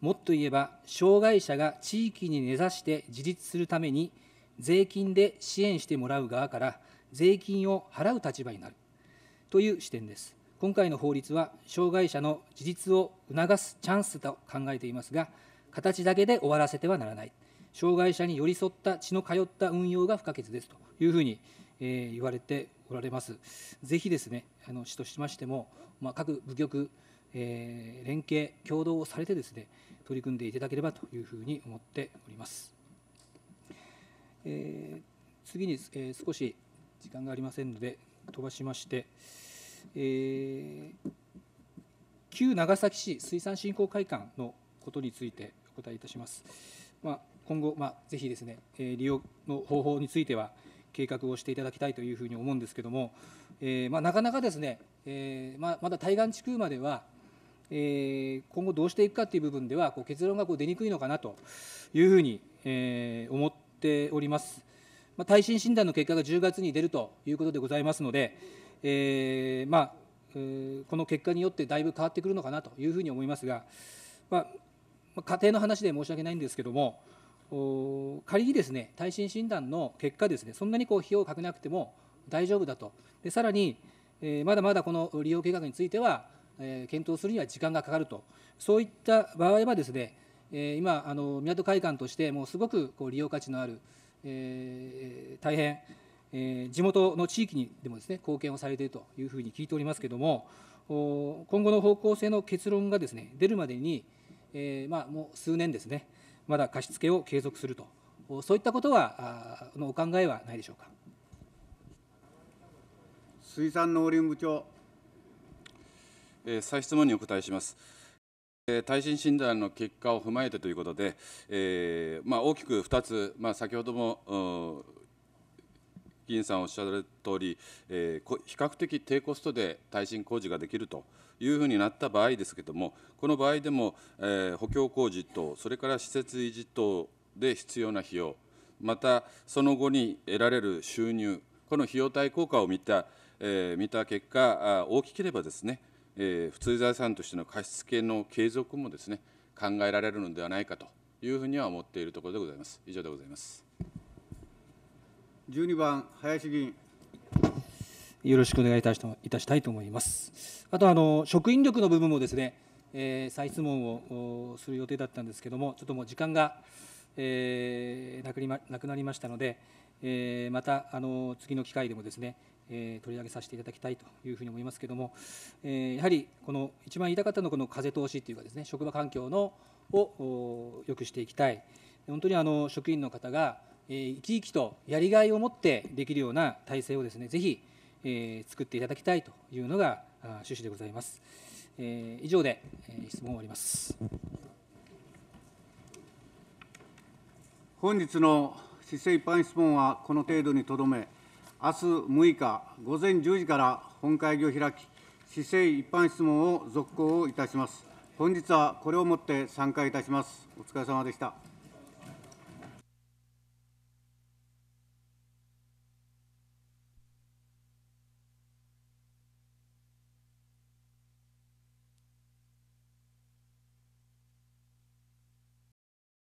Speaker 2: もっと言えば障害者が地域に根ざして自立するために税金で支援してもらう側から税金を払う立場になるという視点です今回の法律は障害者の自立を促すチャンスと考えていますが、形だけで終わらせてはならない、障害者に寄り添った血の通った運用が不可欠ですというふうに、えー、言われておられます。ぜひですね、あの市としましても、まあ、各部局、えー、連携、協働をされてですね、取り組んでいただければというふうに思っております。えー、次に、えー、少し時間がありませんので、飛ばしまして、えー、旧長崎市水産振興会館のことについてお答えいたします。まあ、今後、まあ、ぜひですね、え利用の方法については計画をしていただきたいというふうに思うんですけども、えー、まあ、なかなかですね、えー、まあ、まだ対岸地区までは、えー、今後どうしていくかという部分ではこう結論がこう出にくいのかなというふうに、え思っております。ま耐震診断の結果が10月に出るということでございますので、えー、まあ、この結果によってだいぶ変わってくるのかなというふうに思いますが、まあ、家庭の話で申し訳ないんですけども、仮にですね、耐震診断の結果ですね、そんなにこう費用をかけなくても大丈夫だと、でさらに、えー、まだまだこの利用計画については、えー、検討するには時間がかかると、そういった場合はですね、えー、今あの、港会館として、もうすごくこう利用価値のある、えー、大変、えー、地元の地域にでもですね貢献をされているというふうに聞いておりますけれども、今後の方向性の結論がですね出るまでに、えー、まあ、もう数年ですね、まだ貸付を継続すると、そういったことはあのお考えはない
Speaker 6: でしょうか
Speaker 1: 水産農林部長。
Speaker 6: えー、再質問にお答えします。耐震診断の結果を踏まえてということで、えーまあ、大きく2つ、まあ、先ほども議員さんおっしゃる通り、えー、比較的低コストで耐震工事ができるというふうになった場合ですけれども、この場合でも、えー、補強工事等、それから施設維持等で必要な費用、またその後に得られる収入、この費用対効果を見た,、えー、見た結果、大きければですね、えー、普通財産としての貸付の継続もですね考えられるのではないかというふうには思っているところでございます。以上でございます。12番、林議員。
Speaker 2: よろしくお願いいたしたいと思います。あとあの職員力の部分もですね、えー、再質問をする予定だったんですけども、ちょっともう時間が、えー、なくりまなくなりましたので、えー、またあの次の機会でもですね、えー、取り上げさせていただきたいというふうに思いますけども、えー、やはりこの一番言いたかったのはこの風通しというかですね、職場環境のを良くしていきたい。本当にあの職員の方がえ生き生きとやりがいを持ってできるような体制をですねぜひ、え作っていただきたいというのが趣旨でございます、え以上で、え質問を終わります
Speaker 1: 本日の市政一般質問はこの程度にとどめ明日6日午前10時から本会議を開き市政一般質問を続行いたします本日はこれをもって参加いたしますお疲れ様でした